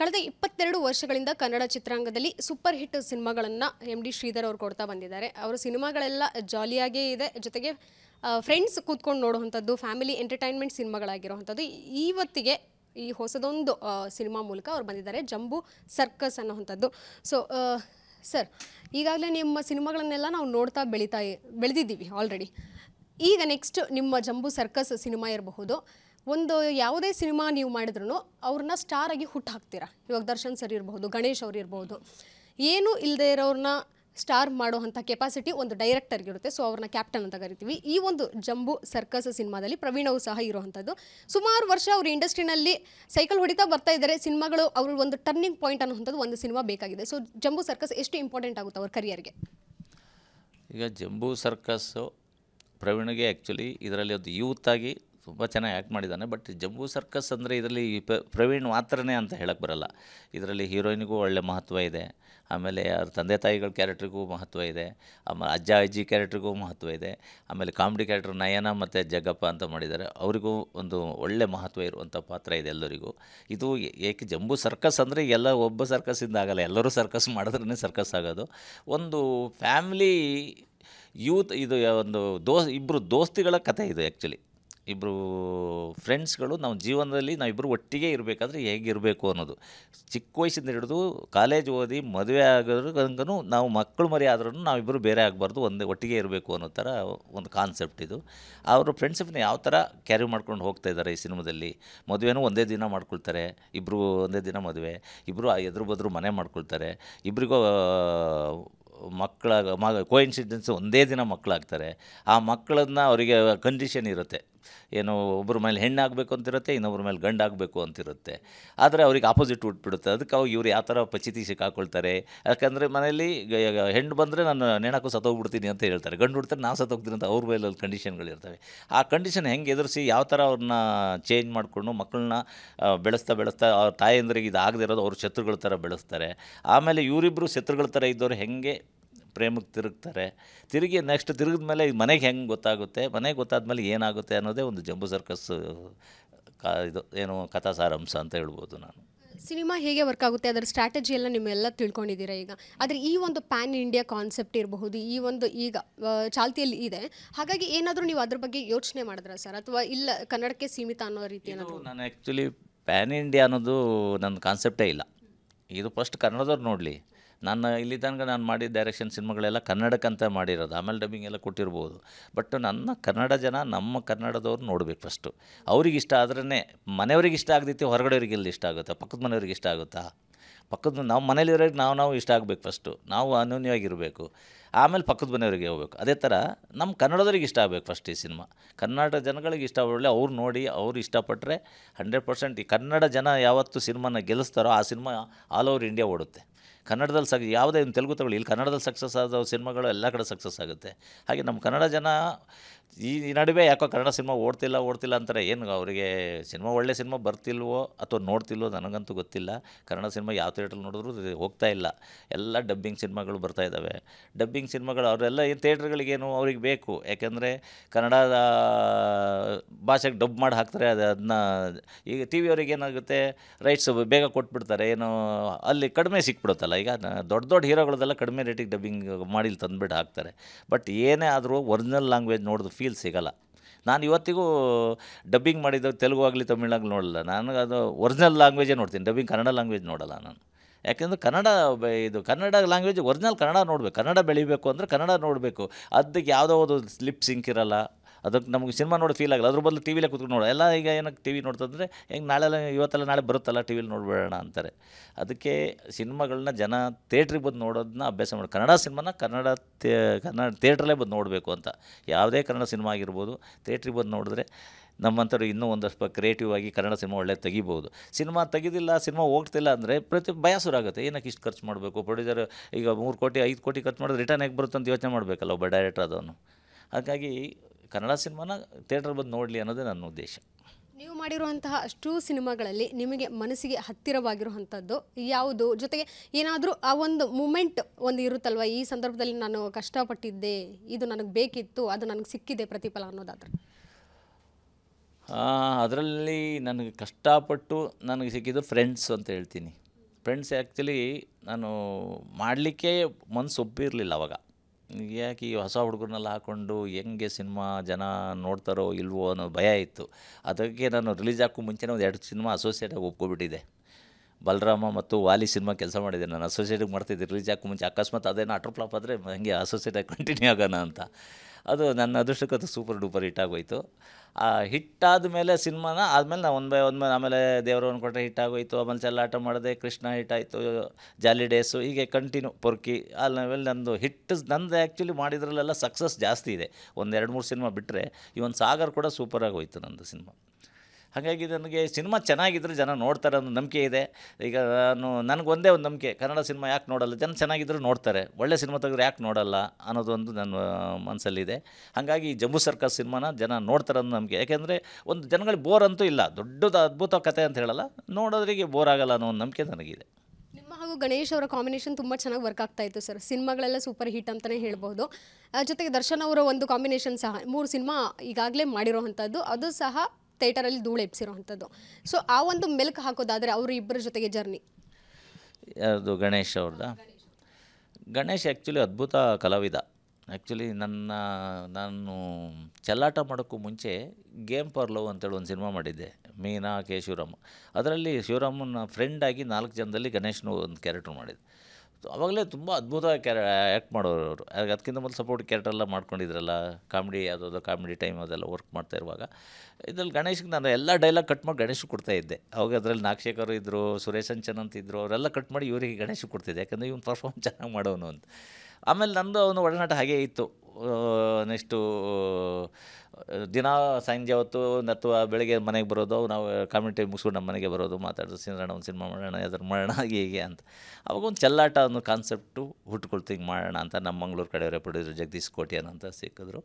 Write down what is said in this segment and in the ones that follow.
ಕಳೆದ ಇಪ್ಪತ್ತೆರಡು ವರ್ಷಗಳಿಂದ ಕನ್ನಡ ಚಿತ್ರಾಂಗದಲ್ಲಿ ಸೂಪರ್ ಹಿಟ್ ಸಿನಿಮಾಗಳನ್ನು ಎಂ ಡಿ ಶ್ರೀಧರ್ ಅವರು ಕೊಡ್ತಾ ಬಂದಿದ್ದಾರೆ ಅವರ ಸಿನಿಮಾಗಳೆಲ್ಲ ಜಾಲಿಯಾಗೇ ಇದೆ ಜೊತೆಗೆ ಫ್ರೆಂಡ್ಸ್ ಕೂತ್ಕೊಂಡು ನೋಡುವಂಥದ್ದು ಫ್ಯಾಮಿಲಿ ಎಂಟರ್ಟೈನ್ಮೆಂಟ್ ಸಿನಿಮಾಗಳಾಗಿರುವಂಥದ್ದು ಇವತ್ತಿಗೆ ಈ ಹೊಸದೊಂದು ಸಿನಿಮಾ ಮೂಲಕ ಅವ್ರು ಬಂದಿದ್ದಾರೆ ಜಂಬು ಸರ್ಕಸ್ ಅನ್ನೋವಂಥದ್ದು ಸೊ ಸರ್ ಈಗಾಗಲೇ ನಿಮ್ಮ ಸಿನಿಮಾಗಳನ್ನೆಲ್ಲ ನಾವು ನೋಡ್ತಾ ಬೆಳೀತಾ ಬೆಳೆದಿದ್ದೀವಿ ಆಲ್ರೆಡಿ ಈಗ ನೆಕ್ಸ್ಟ್ ನಿಮ್ಮ ಜಂಬು ಸರ್ಕಸ್ ಸಿನಿಮಾ ಇರಬಹುದು ಒಂದು ಯಾವುದೇ ಸಿನಿಮಾ ನೀವು ಮಾಡಿದ್ರು ಅವ್ರನ್ನ ಸ್ಟಾರ್ ಆಗಿ ಹುಟ್ಟು ಹಾಕ್ತೀರಾ ಇವಾಗ ದರ್ಶನ್ ಸರ್ ಇರಬಹುದು ಗಣೇಶ್ ಅವ್ರು ಇರ್ಬೋದು ಏನು ಇಲ್ಲದೆ ಇರೋರನ್ನ ಸ್ಟಾರ್ ಮಾಡುವಂಥ ಕೆಪಾಸಿಟಿ ಒಂದು ಇರುತ್ತೆ ಸೊ ಅವ್ರನ್ನ ಕ್ಯಾಪ್ಟನ್ ಅಂತ ಕರಿತೀವಿ ಈ ಒಂದು ಜಂಬು ಸರ್ಕಸ್ ಸಿನಿಮಾದಲ್ಲಿ ಪ್ರವೀಣವು ಸಹ ಇರುವಂಥದ್ದು ಸುಮಾರು ವರ್ಷ ಅವರು ಇಂಡಸ್ಟ್ರಿನಲ್ಲಿ ಸೈಕಲ್ ಹೊಡಿತಾ ಬರ್ತಾ ಇದ್ದಾರೆ ಸಿನಿಮಾಗಳು ಅವರು ಒಂದು ಟರ್ನಿಂಗ್ ಪಾಯಿಂಟ್ ಅನ್ನುವಂಥದ್ದು ಒಂದು ಸಿನಿಮಾ ಬೇಕಾಗಿದೆ ಸೊ ಜಂಬು ಸರ್ಕಸ್ ಎಷ್ಟು ಇಂಪಾರ್ಟೆಂಟ್ ಆಗುತ್ತೆ ಅವ್ರ ಕರಿಯರ್ಗೆ ಈಗ ಜಂಬೂ ಸರ್ಕಸ್ಸು ಪ್ರವೀಣ್ಗೆ ಆ್ಯಕ್ಚುಲಿ ಇದರಲ್ಲಿ ಯೂತ್ ಆಗಿ ತುಂಬ ಚೆನ್ನಾಗಿ ಆ್ಯಕ್ಟ್ ಮಾಡಿದ್ದಾನೆ ಬಟ್ ಜಂಬೂ ಸರ್ಕಸ್ ಅಂದರೆ ಇದರಲ್ಲಿ ಪ್ರವೀಣ್ ಮಾತ್ರನೇ ಅಂತ ಹೇಳಕ್ಕೆ ಬರಲ್ಲ ಇದರಲ್ಲಿ ಹೀರೋಯಿನಿಗೂ ಒಳ್ಳೆ ಮಹತ್ವ ಇದೆ ಆಮೇಲೆ ಅವ್ರ ತಂದೆ ತಾಯಿಗಳ ಕ್ಯಾರೆಕ್ಟ್ರಿಗೂ ಮಹತ್ವ ಇದೆ ಆಮೇಲೆ ಅಜ್ಜ ಅಜ್ಜಿ ಕ್ಯಾರೆಕ್ಟ್ರಿಗೂ ಮಹತ್ವ ಇದೆ ಆಮೇಲೆ ಕಾಮಿಡಿ ಕ್ಯಾರೆಕ್ಟ್ರ್ ನಯನ ಮತ್ತು ಜಗ್ಗಪ್ಪ ಅಂತ ಮಾಡಿದ್ದಾರೆ ಅವರಿಗೂ ಒಂದು ಒಳ್ಳೆ ಮಹತ್ವ ಇರುವಂಥ ಪಾತ್ರ ಇದೆ ಎಲ್ಲರಿಗೂ ಇದು ಏಕೆ ಜಂಬೂ ಸರ್ಕಸ್ ಅಂದರೆ ಎಲ್ಲ ಒಬ್ಬ ಸರ್ಕಸ್ಸಿಂದ ಆಗಲ್ಲ ಎಲ್ಲರೂ ಸರ್ಕಸ್ ಮಾಡಿದ್ರೇ ಸರ್ಕಸ್ ಆಗೋದು ಒಂದು ಫ್ಯಾಮಿಲಿ ಯೂತ್ ಇದು ಒಂದು ದೋಸ್ ಇಬ್ಬರು ದೋಸ್ತಿಗಳ ಕಥೆ ಇದು ಆ್ಯಕ್ಚುಲಿ ಇಬ್ಬರು ಫ್ರೆಂಡ್ಸ್ಗಳು ನಮ್ಮ ಜೀವನದಲ್ಲಿ ನಾವಿಬ್ಬರು ಒಟ್ಟಿಗೆ ಇರಬೇಕಾದ್ರೆ ಹೇಗಿರಬೇಕು ಅನ್ನೋದು ಚಿಕ್ಕ ವಯಸ್ಸಿಂದ ಹಿಡಿದು ಕಾಲೇಜ್ ಓದಿ ಮದುವೆ ಆಗೋದ್ರಂಗೂ ನಾವು ಮಕ್ಕಳು ಮರಿ ಆದ್ರೂ ನಾವಿಬ್ಬರು ಬೇರೆ ಆಗಬಾರ್ದು ಒಂದೇ ಒಟ್ಟಿಗೆ ಇರಬೇಕು ಅನ್ನೋ ಥರ ಒಂದು ಕಾನ್ಸೆಪ್ಟ್ ಇದು ಅವರು ಫ್ರೆಂಡ್ಶಿಪ್ನ ಯಾವ ಥರ ಕ್ಯಾರಿ ಮಾಡ್ಕೊಂಡು ಹೋಗ್ತಾ ಇದ್ದಾರೆ ಈ ಸಿನಿಮಾದಲ್ಲಿ ಮದುವೆನೂ ಒಂದೇ ದಿನ ಮಾಡ್ಕೊಳ್ತಾರೆ ಇಬ್ಬರು ಒಂದೇ ದಿನ ಮದುವೆ ಇಬ್ಬರು ಎದುರು ಬದರು ಮನೆ ಮಾಡ್ಕೊಳ್ತಾರೆ ಇಬ್ಬರಿಗೂ ಮಕ್ಕಳಾಗ ಮ ಕೋಇನ್ಸಿಡೆನ್ಸ್ ಒಂದೇ ದಿನ ಮಕ್ಕಳಾಗ್ತಾರೆ ಆ ಮಕ್ಕಳನ್ನ ಅವರಿಗೆ ಕಂಡೀಷನ್ ಇರುತ್ತೆ ಏನು ಒಬ್ಬರ ಮೇಲೆ ಹೆಣ್ಣಾಗಬೇಕು ಅಂತಿರುತ್ತೆ ಇನ್ನೊಬ್ಬರ ಮೇಲೆ ಗಂಡಾಗಬೇಕು ಅಂತಿರುತ್ತೆ ಆದರೆ ಅವ್ರಿಗೆ ಆಪೋಸಿಟ್ ಹುಟ್ಬಿಡುತ್ತೆ ಅದಕ್ಕೆ ಅವಾಗ ಇವ್ರು ಯಾವ ಥರ ಪಚಿತಿ ಸಿಕ್ಕಾಕೊಳ್ತಾರೆ ಯಾಕಂದರೆ ಮನೆಯಲ್ಲಿ ಹೆಣ್ಣು ಬಂದರೆ ನಾನು ನೆಣಕ್ಕೂ ಸತ್ತೋಗ್ಬಿಡ್ತೀನಿ ಅಂತ ಹೇಳ್ತಾರೆ ಗಂಡು ಹುಡ್ತಾರೆ ನಾವು ಸತ್ತೋಗ್ತೀನಿ ಅಂತ ಅವ್ರ ಮೇಲೆ ಕಂಡೀಷನ್ಗಳಿರ್ತವೆ ಆ ಕಂಡೀಷನ್ ಹೆಂಗೆ ಎದುರಿಸಿ ಯಾವ ಥರ ಅವ್ರನ್ನ ಚೇಂಜ್ ಮಾಡಿಕೊಂಡು ಮಕ್ಕಳನ್ನ ಬೆಳೆಸ್ತಾ ಬೆಳೆಸ್ತಾ ಅವ್ರ ತಾಯಂದ್ರಿಗೆ ಇದು ಆಗದೆ ಇರೋದು ಅವ್ರ ಶತ್ರುಗಳ ಥರ ಬೆಳೆಸ್ತಾರೆ ಆಮೇಲೆ ಇವರಿಬ್ಬರು ಶತ್ರುಗಳ ಥರ ಇದ್ದವ್ರು ಹೆಂಗೆ ಪ್ರೇಮಕ್ಕೆ ತಿರುಗ್ತಾರೆ ತಿರುಗಿ ನೆಕ್ಸ್ಟ್ ತಿರುಗಿದ ಮೇಲೆ ಮನೆಗೆ ಹೆಂಗೆ ಗೊತ್ತಾಗುತ್ತೆ ಮನೆಗೆ ಗೊತ್ತಾದ ಮೇಲೆ ಏನಾಗುತ್ತೆ ಅನ್ನೋದೇ ಒಂದು ಜಂಬು ಸರ್ಕಸ್ ಕಾ ಇದು ಏನು ಕಥಾ ಸಾರಾಂಶ ಅಂತ ಹೇಳ್ಬೋದು ನಾನು ಸಿನಿಮಾ ಹೇಗೆ ವರ್ಕ್ ಆಗುತ್ತೆ ಅದರ ಸ್ಟ್ರಾಟಜಿ ಎಲ್ಲ ನಿಮ್ಮೆಲ್ಲ ತಿಳ್ಕೊಂಡಿದ್ದೀರಾ ಈಗ ಆದರೆ ಈ ಒಂದು ಪ್ಯಾನ್ ಇಂಡಿಯಾ ಕಾನ್ಸೆಪ್ಟ್ ಇರಬಹುದು ಈ ಒಂದು ಈಗ ಚಾಲ್ತಿಯಲ್ಲಿ ಇದೆ ಹಾಗಾಗಿ ಏನಾದರೂ ನೀವು ಅದ್ರ ಬಗ್ಗೆ ಯೋಚನೆ ಮಾಡಿದ್ರೆ ಸರ್ ಅಥವಾ ಇಲ್ಲ ಕನ್ನಡಕ್ಕೆ ಸೀಮಿತ ಅನ್ನೋ ರೀತಿ ಏನಾದರೂ ನಾನು ಆ್ಯಕ್ಚುಲಿ ಪ್ಯಾನ್ ಇಂಡಿಯಾ ಅನ್ನೋದು ನನ್ನ ಕಾನ್ಸೆಪ್ಟೇ ಇಲ್ಲ ಇದು ಫಸ್ಟ್ ಕನ್ನಡದವ್ರು ನೋಡಲಿ ನಾನು ಇಲ್ಲಿ ತನಕ ನಾನು ಮಾಡಿದ ಡೈರೆಕ್ಷನ್ ಸಿನಿಮಾಗಳೆಲ್ಲ ಕನ್ನಡಕ್ಕಂತ ಮಾಡಿರೋದು ಆಮೇಲೆ ಡಬ್ಬಿಂಗ್ ಎಲ್ಲ ಕೊಟ್ಟಿರ್ಬೋದು ಬಟ್ ನನ್ನ ಕನ್ನಡ ಜನ ನಮ್ಮ ಕನ್ನಡದವ್ರು ನೋಡಬೇಕು ಫಸ್ಟು ಅವ್ರಿಗೆ ಇಷ್ಟ ಆದ್ರೇ ಮನೆಯವ್ರಿಗೆ ಇಷ್ಟ ಹೊರಗಡೆಯವ್ರಿಗೆ ಇಲ್ಲಿ ಇಷ್ಟ ಆಗುತ್ತಾ ಪಕ್ಕದ ಮನೆಯವ್ರಿಗೆ ಇಷ್ಟ ಆಗುತ್ತಾ ಪಕ್ಕದ ನಾವು ಮನೇಲಿರೋರಿಗೆ ನಾವು ನಾವು ಇಷ್ಟ ಆಗಬೇಕು ಫಸ್ಟು ನಾವು ಅನ್ಯೋನ್ಯವಾಗಿರಬೇಕು ಆಮೇಲೆ ಪಕ್ಕದ ಮನೆಯವ್ರಿಗೆ ಹೋಗ್ಬೇಕು ಅದೇ ಥರ ನಮ್ಮ ಕನ್ನಡದವ್ರಿಗೆ ಇಷ್ಟ ಆಗಬೇಕು ಫಸ್ಟ್ ಈ ಸಿನಿಮಾ ಕನ್ನಡ ಜನಗಳಿಗೆ ಇಷ್ಟ ಒಳ್ಳೆ ಅವ್ರು ನೋಡಿ ಅವ್ರು ಇಷ್ಟಪಟ್ಟರೆ ಹಂಡ್ರೆಡ್ ಪರ್ಸೆಂಟ್ ಈ ಕನ್ನಡ ಜನ ಯಾವತ್ತು ಸಿನಿಮಾನ ಗೆಲ್ಲಿಸ್ತಾರೋ ಆ ಸಿನಿಮಾ ಆಲ್ ಓವರ್ ಇಂಡಿಯಾ ಓಡುತ್ತೆ ಕನ್ನಡದಲ್ಲಿ ಸಕ್ ಯಾವುದೇ ಒಂದು ತೆಲುಗು ತಗೊಳ್ಳಿ ಇಲ್ಲಿ ಕನ್ನಡದಲ್ಲಿ ಸಕ್ಸಸ್ ಆದ ಸಿನಿಮಾಗಳು ಎಲ್ಲ ಕಡೆ ಸಕ್ಸಸ್ ಆಗುತ್ತೆ ಹಾಗೆ ನಮ್ಮ ಕನ್ನಡ ಜನ ಈ ನಡುವೆ ಯಾಕೋ ಕನ್ನಡ ಸಿನಿಮಾ ಓಡ್ತಿಲ್ಲ ಓಡ್ತಿಲ್ಲ ಅಂತಾರೆ ಏನು ಅವರಿಗೆ ಸಿನಿಮಾ ಒಳ್ಳೆ ಸಿನಿಮಾ ಬರ್ತಿಲ್ವೋ ಅಥವಾ ನೋಡ್ತಿಲ್ವೋ ನನಗಂತೂ ಗೊತ್ತಿಲ್ಲ ಕನ್ನಡ ಸಿನಿಮಾ ಯಾವ ಥಿಯೇಟ್ರಲ್ಲಿ ನೋಡಿದ್ರು ಹೋಗ್ತಾ ಇಲ್ಲ ಎಲ್ಲ ಡಬ್ಬಿಂಗ್ ಸಿನಿಮಾಗಳು ಬರ್ತಾ ಇದ್ದಾವೆ ಡಬ್ಬಿಂಗ್ ಸಿನಿಮಾಗಳು ಅವರೆಲ್ಲ ಏನು ಥಿಯೇಟ್ರ್ಗಳಿಗೇನು ಅವ್ರಿಗೆ ಬೇಕು ಯಾಕೆಂದರೆ ಕನ್ನಡ ಭಾಷೆಗೆ ಡಬ್ ಮಾಡಿ ಹಾಕ್ತಾರೆ ಅದು ಅದನ್ನ ಈಗ ಟಿ ಅವ್ರಿಗೆ ಏನಾಗುತ್ತೆ ರೈಟ್ಸ್ ಬೇಗ ಕೊಟ್ಬಿಡ್ತಾರೆ ಏನು ಅಲ್ಲಿ ಕಡಿಮೆ ಸಿಕ್ಬಿಡುತ್ತಲ್ಲ ಈಗ ದೊಡ್ಡ ದೊಡ್ಡ ಹೀರೋಗಳದೆಲ್ಲ ಕಡಿಮೆ ರೇಟಿಗೆ ಡಬ್ಬಿಂಗ್ ಮಾಡಿ ಇಲ್ಲಿ ತಂದುಬಿಟ್ಟು ಹಾಕ್ತಾರೆ ಬಟ್ ಏನೇ ಆದರೂ ಒರಿಜಿನಲ್ ಲ್ಯಾಂಗ್ವೇಜ್ ನೋಡೋದು ಫೀಲ್ ಸಿಗಲ್ಲ ನಾನು ಇವತ್ತಿಗೂ ಡಬ್ಬಿಂಗ್ ಮಾಡಿದ್ದು ತೆಲುಗು ಆಗಲಿ ತಮಿಳಾಗಲಿ ನೋಡಲ್ಲ ನಾನು ಅದು ಒರಿಜಿನಲ್ ಲ್ಯಾಂಗ್ವೇಜೇ ನೋಡ್ತೀನಿ ಡಬ್ಬಿಂಗ್ ಕನ್ನಡ ಲ್ಯಾಂಗ್ವೇಜ್ ನೋಡಲ್ಲ ನಾನು ಯಾಕೆಂದರೆ ಕನ್ನಡ ಇದು ಕನ್ನಡ ಲ್ಯಾಂಗ್ವೇಜ್ ಒರಿಜಿನಲ್ ಕನ್ನಡ ನೋಡಬೇಕು ಕನ್ನಡ ಬೆಳಿಬೇಕು ಅಂದರೆ ಕನ್ನಡ ನೋಡಬೇಕು ಅದಕ್ಕೆ ಯಾವುದೋ ಒಂದು ಸ್ಲಿಪ್ ಸಿಂಕ್ ಇರಲ್ಲ ಅದಕ್ಕೆ ನಮಗೆ ಸಿನಿಮಾ ನೋಡಿ ಫೀಲ್ ಆಗಲ್ಲ ಅದ್ರ ಬದಲು ಟಿ ವಿಲೇ ಕೂತ್ಕೊಂಡು ನೋಡಿ ಎಲ್ಲ ಈಗ ಏನಕ್ಕೆ ಟಿ ವಿ ನೋಡ್ತಂದರೆ ಹೆಂಗೆ ನಾಳೆಲ್ಲ ಇವತ್ತೆಲ್ಲ ನಾಳೆ ಬರುತ್ತಲ್ಲ ಟಿ ವಿಲಿ ನೋಡಬೇಡ ಅಂತಾರೆ ಅದಕ್ಕೆ ಸಿನಿಮಾಗಳನ್ನ ಜನ ಥಿಯೇಟ್ರಿಗೆ ಬಂದು ನೋಡೋದನ್ನ ಅಭ್ಯಾಸ ಮಾಡಿ ಕನ್ನಡ ಸಿನಿಮಾನ ಕನ್ನಡ ಕನ್ನಡ ಥಿಯೇಟ್ರಲ್ಲೇ ಬಂದು ನೋಡಬೇಕು ಅಂತ ಯಾವುದೇ ಕನ್ನಡ ಸಿನಿಮಾ ಆಗಿರ್ಬೋದು ಥಿಯೇಟ್ರಿಗೆ ಬಂದು ನೋಡಿದ್ರೆ ನಮ್ಮಂಥವ್ರು ಇನ್ನೂ ಒಂದಷ್ಟು ಕ್ರಿಯೇಟಿವ್ ಆಗಿ ಕನ್ನಡ ಸಿನಿಮಾ ಒಳ್ಳೆ ತೆಗಿಬೋದು ಸಿನಿಮಾ ತೆಗಿದಿಲ್ಲ ಸಿನಿಮಾ ಹೋಗ್ತಿಲ್ಲ ಅಂದರೆ ಪ್ರತಿ ಭಯ ಆಗುತ್ತೆ ಏನಕ್ಕೆ ಇಷ್ಟು ಖರ್ಚು ಮಾಡಬೇಕು ಪ್ರೊಡ್ಯೂಸರ್ ಈಗ ಮೂರು ಕೋಟಿ ಐದು ಕೋಟಿ ಖರ್ಚು ಮಾಡಿದ್ರೆ ರಿಟರ್ನ್ ಹೇಗೆ ಬರುತ್ತೆ ಅಂತ ಯೋಚನೆ ಮಾಡಬೇಕಲ್ಲ ಒಬ್ಬ ಡೈರೆಕ್ಟ್ರ್ ಅದನ್ನು ಹಾಗಾಗಿ ಕನ್ನಡ ಸಿನಿಮಾನ ಥಿಯೇಟರ್ ಬಂದು ನೋಡಲಿ ಅನ್ನೋದೇ ನನ್ನ ಉದ್ದೇಶ ನೀವು ಮಾಡಿರುವಂತಹ ಅಷ್ಟು ಸಿನಿಮಾಗಳಲ್ಲಿ ನಿಮಗೆ ಮನಸ್ಸಿಗೆ ಹತ್ತಿರವಾಗಿರುವಂಥದ್ದು ಯಾವುದು ಜೊತೆಗೆ ಏನಾದರೂ ಆ ಒಂದು ಮೂಮೆಂಟ್ ಒಂದು ಇರುತ್ತಲ್ವ ಈ ಸಂದರ್ಭದಲ್ಲಿ ನಾನು ಕಷ್ಟಪಟ್ಟಿದ್ದೆ ಇದು ನನಗೆ ಬೇಕಿತ್ತು ಅದು ನನಗೆ ಸಿಕ್ಕಿದೆ ಪ್ರತಿಫಲ ಅನ್ನೋದಾದ್ರೆ ಅದರಲ್ಲಿ ನನಗೆ ಕಷ್ಟಪಟ್ಟು ನನಗೆ ಸಿಕ್ಕಿದ್ದು ಫ್ರೆಂಡ್ಸ್ ಅಂತ ಹೇಳ್ತೀನಿ ಫ್ರೆಂಡ್ಸ್ ಆ್ಯಕ್ಚುಲಿ ನಾನು ಮಾಡಲಿಕ್ಕೆ ಮನಸ್ಸು ಒಪ್ಪಿರಲಿಲ್ಲ ಅವಾಗ ಯಾಕೆ ಈ ಹೊಸ ಹುಡುಗರನ್ನೆಲ್ಲ ಹಾಕ್ಕೊಂಡು ಹೆಂಗೆ ಸಿನಿಮಾ ಜನ ನೋಡ್ತಾರೋ ಇಲ್ವೋ ಅನ್ನೋ ಭಯ ಇತ್ತು ಅದಕ್ಕೆ ನಾನು ರಿಲೀಸ್ ಹಾಕೋ ಮುಂಚೆನೇ ಒಂದು ಎರಡು ಸಿನಿಮಾ ಅಸೋಸಿಯೇಟಾಗಿ ಒಪ್ಕೊಬಿಟ್ಟಿದ್ದೆ ಬಲರಾಮ ಮತ್ತು ವಾಲಿ ಸಿನಿಮಾ ಕೆಲಸ ಮಾಡಿದ್ದೀನಿ ನಾನು ಅಸೋಸಿಯೇಟಿಗೆ ಮಾಡ್ತಿದ್ದೆ ರಿಲೀಸ್ ಆಗೋಕೆ ಮುಂಚೆ ಅಕಸ್ಮಾತ್ ಅದೇನು ಆಟರ್ ಫ್ಲಾಪ್ ಆದರೆ ಹಂಗೆ ಅಸೋಸಿಯೇಟಾಗಿ ಕಂಟಿನ್ಯೂ ಆಗೋಣ ಅಂತ ಅದು ನನ್ನ ಅದೃಷ್ಟಕ್ಕೆ ಸೂಪರ್ ಡೂಪರ್ ಹಿಟ್ ಆಗೋಯ್ತು ಆ ಹಿಟ್ಟಾದ ಮೇಲೆ ಸಿನಿಮಾನ ಆದಮೇಲೆ ನಾನು ಒಂದು ಬೈ ಒಂದು ಮೇಲೆ ಆಮೇಲೆ ದೇವರು ಕೊಟ್ಟರೆ ಹಿಟ್ ಆಗೋಯ್ತು ಆಮೇಲೆ ಚೆಲ್ಲಾಟ ಮಾಡಿದೆ ಕೃಷ್ಣ ಹಿಟ್ ಆಯಿತು ಜಾಲಿ ಡೇಸು ಹೀಗೆ ಕಂಟಿನ್ಯೂ ಪೊರ್ಕಿ ಅಲ್ಲಿ ನಂದು ನನ್ನದು ಹಿಟ್ ನಂದು ಆ್ಯಕ್ಚುಲಿ ಮಾಡಿದ್ರಲ್ಲೆಲ್ಲ ಸಕ್ಸಸ್ ಜಾಸ್ತಿ ಇದೆ ಒಂದು ಎರಡು ಮೂರು ಸಿನಿಮಾ ಬಿಟ್ಟರೆ ಈ ಒಂದು ಸಾಗರ್ ಕೂಡ ಸೂಪರಾಗಿ ಹೋಯ್ತು ನಂದು ಸಿನಿಮಾ ಹಾಗಾಗಿ ನನಗೆ ಸಿನಿಮಾ ಚೆನ್ನಾಗಿದ್ದರೆ ಜನ ನೋಡ್ತಾರೆ ಅನ್ನೋ ನಂಬಿಕೆ ಇದೆ ಈಗ ನಾನು ನನಗೊಂದೇ ಒಂದು ನಂಬಿಕೆ ಕನ್ನಡ ಸಿನಿಮಾ ಯಾಕೆ ನೋಡಲ್ಲ ಜನ ಚೆನ್ನಾಗಿದ್ದರೂ ನೋಡ್ತಾರೆ ಒಳ್ಳೆ ಸಿನಿಮಾ ತೆಗೆದ್ರೆ ಯಾಕೆ ನೋಡಲ್ಲ ಅನ್ನೋದೊಂದು ನನ್ನ ಮನಸ್ಸಲ್ಲಿದೆ ಹಾಗಾಗಿ ಜಂಬೂ ಸರ್ಕಸ್ ಸಿನಿಮಾನ ಜನ ನೋಡ್ತಾರೆ ಅನ್ನೋ ನಂಬಿಕೆ ಯಾಕೆಂದರೆ ಒಂದು ಜನಗಳಿಗೆ ಬೋರ್ ಅಂತೂ ಇಲ್ಲ ದೊಡ್ಡದು ಅದ್ಭುತ ಕತೆ ಅಂತ ಹೇಳಲ್ಲ ನೋಡೋದ್ರಿಗೆ ಬೋರ್ ಆಗಲ್ಲ ಅನ್ನೋ ಒಂದು ನಂಬಿಕೆ ನನಗಿದೆ ನಿಮ್ಮ ಹಾಗೂ ಗಣೇಶ್ ಅವರ ಕಾಂಬಿನೇಷನ್ ತುಂಬ ಚೆನ್ನಾಗಿ ವರ್ಕ್ ಆಗ್ತಾ ಇತ್ತು ಸರ್ ಸಿನಿಮಾಗಳೆಲ್ಲ ಸೂಪರ್ ಹಿಟ್ ಅಂತಲೇ ಹೇಳ್ಬೋದು ಜೊತೆಗೆ ದರ್ಶನ್ ಅವರ ಒಂದು ಕಾಂಬಿನೇಷನ್ ಸಹ ಮೂರು ಸಿನಿಮಾ ಈಗಾಗಲೇ ಮಾಡಿರೋ ಅಂಥದ್ದು ಅದು ಸಹ ಥೇಟರಲ್ಲಿ ಧೂಳು ಎಬ್ಸಿರೋವಂಥದ್ದು ಸೊ ಆ ಒಂದು ಮಿಲ್ಕ್ ಹಾಕೋದಾದರೆ ಅವರು ಇಬ್ಬರ ಜೊತೆಗೆ ಜರ್ನಿ ಅದು ಗಣೇಶ್ ಅವ್ರದ ಗಣೇಶ್ ಆ್ಯಕ್ಚುಲಿ ಅದ್ಭುತ ಕಲಾವಿದ ಆ್ಯಕ್ಚುಲಿ ನನ್ನ ನಾನು ಚೆಲ್ಲಾಟ ಮಾಡೋಕ್ಕೂ ಮುಂಚೆ ಗೇಮ್ ಫಾರ್ ಲವ್ ಅಂತೇಳಿ ಒಂದು ಸಿನಿಮಾ ಮಾಡಿದ್ದೆ ಮೀನಾ ಕೆ ಶಿವರಾಮ್ ಅದರಲ್ಲಿ ಶಿವರಾಮನ ಫ್ರೆಂಡಾಗಿ ನಾಲ್ಕು ಜನದಲ್ಲಿ ಗಣೇಶನು ಒಂದು ಕ್ಯಾರೆಕ್ಟ್ರ್ ಮಾಡಿದ್ದೆ ಅವಾಗಲೇ ತುಂಬ ಅದ್ಭುತವಾಗಿ ಕ್ಯಾರ ಆ್ಯಕ್ಟ್ ಮಾಡೋರು ಅವರು ಅದಕ್ಕಿಂತ ಮೊದಲು ಸಪೋರ್ಟ್ ಎಲ್ಲ ಮಾಡ್ಕೊಂಡಿದ್ರಲ್ಲ ಕಾಮಿಡಿ ಯಾವುದಾದ್ರು ಕಾಮಿಡಿ ಟೈಮ್ ಅದೆಲ್ಲ ವರ್ಕ್ ಮಾಡ್ತಾ ಇರುವಾಗ ಇದರಲ್ಲಿ ಗಣೇಶ್ಗೆ ನಾನು ಎಲ್ಲ ಡೈಲಾಗ್ ಕಟ್ ಮಾಡಿ ಗಣೇಶ್ ಇದ್ದೆ ಅವಾಗ ಅದರಲ್ಲಿ ನಾಗಶೇಖರ್ ಇದ್ದರು ಸುರೇಶ್ ಅಂಚನ್ ಅಂತ ಇದ್ದರು ಅವರೆಲ್ಲ ಕಟ್ ಮಾಡಿ ಇವರಿಗೆ ಗಣೇಶ್ ಕೊಡ್ತಿದ್ದೆ ಯಾಕಂದರೆ ಇವ್ನು ಪರ್ಫಾರ್ಮ್ ಚೆನ್ನಾಗಿ ಮಾಡೋನು ಅಂತ ಆಮೇಲೆ ನಂದು ಅವನು ಒಡನಾಟ ಹಾಗೇ ಇತ್ತು ನೆಕ್ಸ್ಟು ದಿನ ಸಂಜೆ ಹೊತ್ತು ಅಥವಾ ಬೆಳಗ್ಗೆ ಮನೆಗೆ ಬರೋದು ನಾವು ಕಾಮೆಂಟ್ರಿ ಮುಗಿಸ್ಕೊಂಡು ನಮ್ಮ ಮನೆಗೆ ಬರೋದು ಮಾತಾಡೋದು ಸಿನಿರೋಣ ಒಂದು ಸಿನಿಮಾ ಮಾಡೋಣ ಅದ್ರ ಮಾಡೋಣ ಹೀಗೆ ಅಂತ ಒಂದು ಚೆಲ್ಲಾಟ ಅನ್ನೋ ಕಾನ್ಸೆಪ್ಟು ಹುಟ್ಕೊಳ್ತು ಮಾಡೋಣ ಅಂತ ನಮ್ಮ ಮಂಗ್ಳೂರು ಕಡೆಯವರೇ ಪ್ರೊಡ್ಯೂಸರ್ ಜಗದೀಶ್ ಕೋಟ್ಯಾನ್ ಅಂತ ಸಿಕ್ಕಿದ್ರು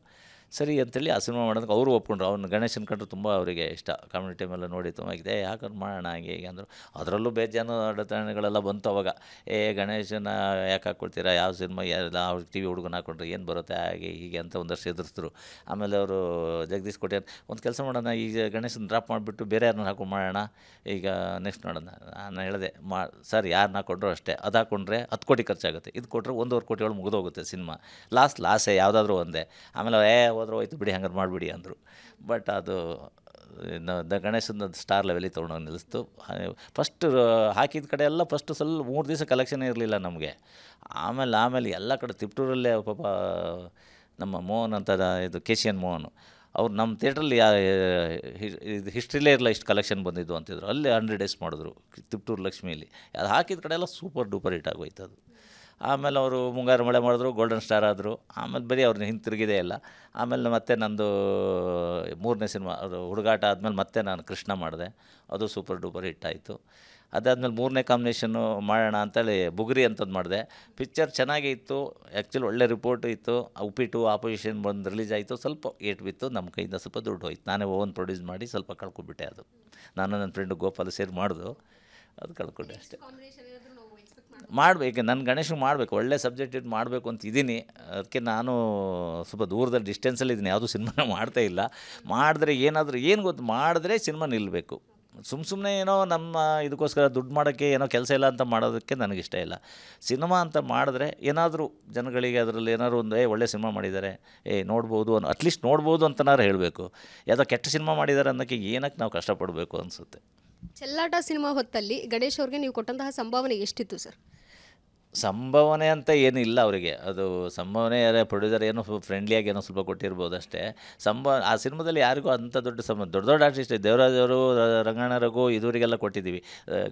ಸರಿ ಅಂತೇಳಿ ಆ ಸಿನಿಮಾ ಮಾಡೋದಕ್ಕೆ ಅವರು ಒಪ್ಕೊಂಡ್ರು ಅವ್ನು ಗಣೇಶನ ಕಂಡ್ರೆ ತುಂಬ ಅವರಿಗೆ ಇಷ್ಟ ಕಾಮಿಡಿ ಟೈಮೆಲ್ಲ ನೋಡಿ ತುಂಬ ಇದೆ ಯಾಕಂದ್ರೆ ಮಾಡೋಣ ಹಾಗೆ ಹೀಗೆ ಅಂದರು ಅದರಲ್ಲೂ ಬೇಜಾನು ಅಡತಾಣಗಳೆಲ್ಲ ಬಂತು ಅವಾಗ ಏ ಗಣೇಶನ ಯಾಕೆ ಹಾಕ್ಕೊಳ್ತೀರಾ ಯಾವ ಸಿನಿಮಾ ಎಲ್ಲ ಅವ್ರಿಗೆ ಟಿ ವಿ ಹುಡುಗನ ಹಾಕೊಂಡ್ರೆ ಏನು ಬರುತ್ತೆ ಹಾಗೆ ಹೀಗೆ ಅಂತ ಒಂದಷ್ಟು ಎದುರಿಸಿದ್ರು ಆಮೇಲೆ ಅವರು ಜಗದೀಶ್ ಕೊಟ್ಟಿಯರ್ ಒಂದು ಕೆಲಸ ಮಾಡೋಣ ಈಗ ಗಣೇಶನ ಡ್ರಾಪ್ ಮಾಡಿಬಿಟ್ಟು ಬೇರೆ ಯಾರನ್ನ ಹಾಕೊಂಡು ಮಾಡೋಣ ಈಗ ನೆಕ್ಸ್ಟ್ ನೋಡೋಣ ನಾನು ಹೇಳಿದೆ ಮಾ ಸರ್ ಯಾರನ್ನ ಹಾಕೊಂಡ್ರು ಅಷ್ಟೇ ಅದು ಹಾಕೊಂಡ್ರೆ ಹತ್ತು ಕೋಟಿ ಖರ್ಚಾಗುತ್ತೆ ಇದು ಕೊಟ್ಟರೆ ಒಂದೂವರೆ ಕೋಟಿ ಒಳಗೆ ಮುಗಿದೋಗುತ್ತೆ ಸಿನಿಮಾ ಲಾಸ್ಟ್ ಲಾಸೇ ಯಾವುದಾದ್ರೂ ಒಂದೇ ಆಮೇಲೆ ಏ ಹೋದ್ರೆ ಹೋಯ್ತು ಬಿಡಿ ಹಂಗಾರೆ ಮಾಡಿಬಿಡಿ ಅಂದರು ಬಟ್ ಅದು ದ ಗಣೇಶನ ಸ್ಟಾರ್ ಲೆವೆಲಿ ತೊಗೊಂಡೋಗಿ ನಿಲ್ಲಿಸ್ತು ಫಸ್ಟ್ ಹಾಕಿದ ಕಡೆ ಎಲ್ಲ ಫಸ್ಟು ಸ್ವಲ್ಪ ಮೂರು ದಿವಸ ಕಲೆಕ್ಷನ್ ಇರಲಿಲ್ಲ ನಮಗೆ ಆಮೇಲೆ ಆಮೇಲೆ ಎಲ್ಲ ಕಡೆ ತಿಪ್ಟೂರಲ್ಲೇ ಪಾಪ ನಮ್ಮ ಮೋಹನ್ ಅಂತ ಇದು ಕೆ ಸಿ ಎನ್ ಮೋಹನ್ ಅವ್ರು ನಮ್ಮ ಥಿಯೇಟ್ರಲ್ಲಿ ಯಾ ಇದು ಹಿಸ್ಟ್ರಿಲೇ ಇರಲ್ಲ ಇಷ್ಟು ಕಲೆಕ್ಷನ್ ಬಂದಿದ್ದು ಅಂತಿದ್ರು ಅಲ್ಲೇ ಹಂಡ್ರೆಡ್ ಡೇಸ್ ಮಾಡಿದ್ರು ತಿಪ್ಟೂರು ಲಕ್ಷ್ಮಿಯಲ್ಲಿ ಅದು ಹಾಕಿದ ಕಡೆ ಎಲ್ಲ ಸೂಪರ್ ಡೂಪರ್ ಹಿಟ್ ಆಗೋಯ್ತು ಅದು ಆಮೇಲೆ ಅವರು ಮುಂಗಾರು ಮಳೆ ಮಾಡಿದ್ರು ಗೋಲ್ಡನ್ ಸ್ಟಾರ್ ಆದರು ಆಮೇಲೆ ಬರೀ ಅವ್ರನ್ನ ಹಿಂತಿರುಗಿದೆ ಇಲ್ಲ ಆಮೇಲೆ ಮತ್ತೆ ನಂದು ಮೂರನೇ ಸಿನಿಮಾ ಅದು ಹುಡುಗಾಟ ಆದಮೇಲೆ ಮತ್ತೆ ನಾನು ಕೃಷ್ಣ ಮಾಡಿದೆ ಅದು ಸೂಪರ್ ಡೂಪರ್ ಹಿಟ್ ಆಯಿತು ಅದಾದಮೇಲೆ ಮೂರನೇ ಕಾಂಬಿನೇಷನ್ನು ಮಾಡೋಣ ಅಂತೇಳಿ ಬುಗುರಿ ಅಂತಂದು ಮಾಡಿದೆ ಪಿಕ್ಚರ್ ಚೆನ್ನಾಗೇ ಇತ್ತು ಆ್ಯಕ್ಚುಲಿ ಒಳ್ಳೆ ರಿಪೋರ್ಟ್ ಇತ್ತು ಉಪ್ಪಿಟ್ಟು ಆಪೋಸಿಷನ್ ಬಂದು ರಿಲೀಸ್ ಆಯಿತು ಸ್ವಲ್ಪ ಏಟ್ ಬಿತ್ತು ನಮ್ಮ ಕೈಯಿಂದ ಸ್ವಲ್ಪ ದುಡ್ಡು ಹೋಯ್ತು ನಾನೇ ಓನ್ ಪ್ರೊಡ್ಯೂಸ್ ಮಾಡಿ ಸ್ವಲ್ಪ ಕಳ್ಕೊಬಿಟ್ಟೆ ಅದು ನಾನು ನನ್ನ ಫ್ರೆಂಡು ಗೋಪಾಲ್ ಸೇರಿ ಮಾಡಿದು ಅದು ಕಳ್ಕೊಂಡೆ ಅಷ್ಟೇ ಮಾಡಬೇಕು ನನ್ನ ಗಣೇಶ್ ಮಾಡಬೇಕು ಒಳ್ಳೆ ಸಬ್ಜೆಕ್ಟ್ ಇಟ್ಟು ಮಾಡಬೇಕು ಅಂತ ಇದ್ದೀನಿ ಅದಕ್ಕೆ ನಾನು ಸ್ವಲ್ಪ ದೂರದಲ್ಲಿ ಡಿಸ್ಟೆನ್ಸಲ್ಲಿ ಇದ್ದೀನಿ ಯಾವುದೂ ಸಿನಿಮಾನ ಮಾಡ್ತಾ ಇಲ್ಲ ಮಾಡಿದ್ರೆ ಏನಾದರೂ ಏನು ಗೊತ್ತು ಮಾಡಿದ್ರೆ ಸಿನಿಮಾ ನಿಲ್ಲಬೇಕು ಸುಮ್ಮ ಸುಮ್ಮನೆ ಏನೋ ನಮ್ಮ ಇದಕ್ಕೋಸ್ಕರ ದುಡ್ಡು ಮಾಡೋಕ್ಕೆ ಏನೋ ಕೆಲಸ ಇಲ್ಲ ಅಂತ ಮಾಡೋದಕ್ಕೆ ನನಗಿಷ್ಟ ಇಲ್ಲ ಸಿನಿಮಾ ಅಂತ ಮಾಡಿದ್ರೆ ಏನಾದರೂ ಜನಗಳಿಗೆ ಅದರಲ್ಲಿ ಏನಾದರೂ ಒಂದು ಏ ಒಳ್ಳೆ ಸಿನಿಮಾ ಮಾಡಿದ್ದಾರೆ ಏ ನೋಡ್ಬೋದು ಅನ್ನೋ ಅಟ್ಲೀಸ್ಟ್ ನೋಡ್ಬೋದು ಅಂತನಾರು ಹೇಳಬೇಕು ಯಾವುದೋ ಕೆಟ್ಟ ಸಿನಿಮಾ ಮಾಡಿದ್ದಾರೆ ಅನ್ನೋಕ್ಕೆ ಏನಕ್ಕೆ ನಾವು ಕಷ್ಟಪಡಬೇಕು ಅನಿಸುತ್ತೆ ಚೆಲ್ಲಾಟ ಸಿನಿಮಾ ಹೊತ್ತಲ್ಲಿ ಗಣೇಶ್ ಅವ್ರಿಗೆ ನೀವು ಕೊಟ್ಟಂತಹ ಸಂಭಾವನೆ ಎಷ್ಟಿತ್ತು ಸರ್ ಸಂಭವನೆ ಅಂತ ಏನಿಲ್ಲ ಅವರಿಗೆ ಅದು ಸಂಭವನೆ ಪ್ರೊಡ್ಯೂಸರ್ ಏನೋ ಫ್ರೆಂಡ್ಲಿಯಾಗಿ ಏನೋ ಸ್ವಲ್ಪ ಕೊಟ್ಟಿರ್ಬೋದು ಅಷ್ಟೇ ಸಂಭವ ಆ ಸಿನಿಮಾದಲ್ಲಿ ಯಾರಿಗೂ ಅಂಥ ದೊಡ್ಡ ಸಮ ದೊಡ್ಡ ದೊಡ್ಡ ಆರ್ಟಿಸ್ಟ್ ದೇವರಾಜವರು ರಂಗಣ್ಣ ರಘು ಇದುವರಿಗೆಲ್ಲ ಕೊಟ್ಟಿದ್ದೀವಿ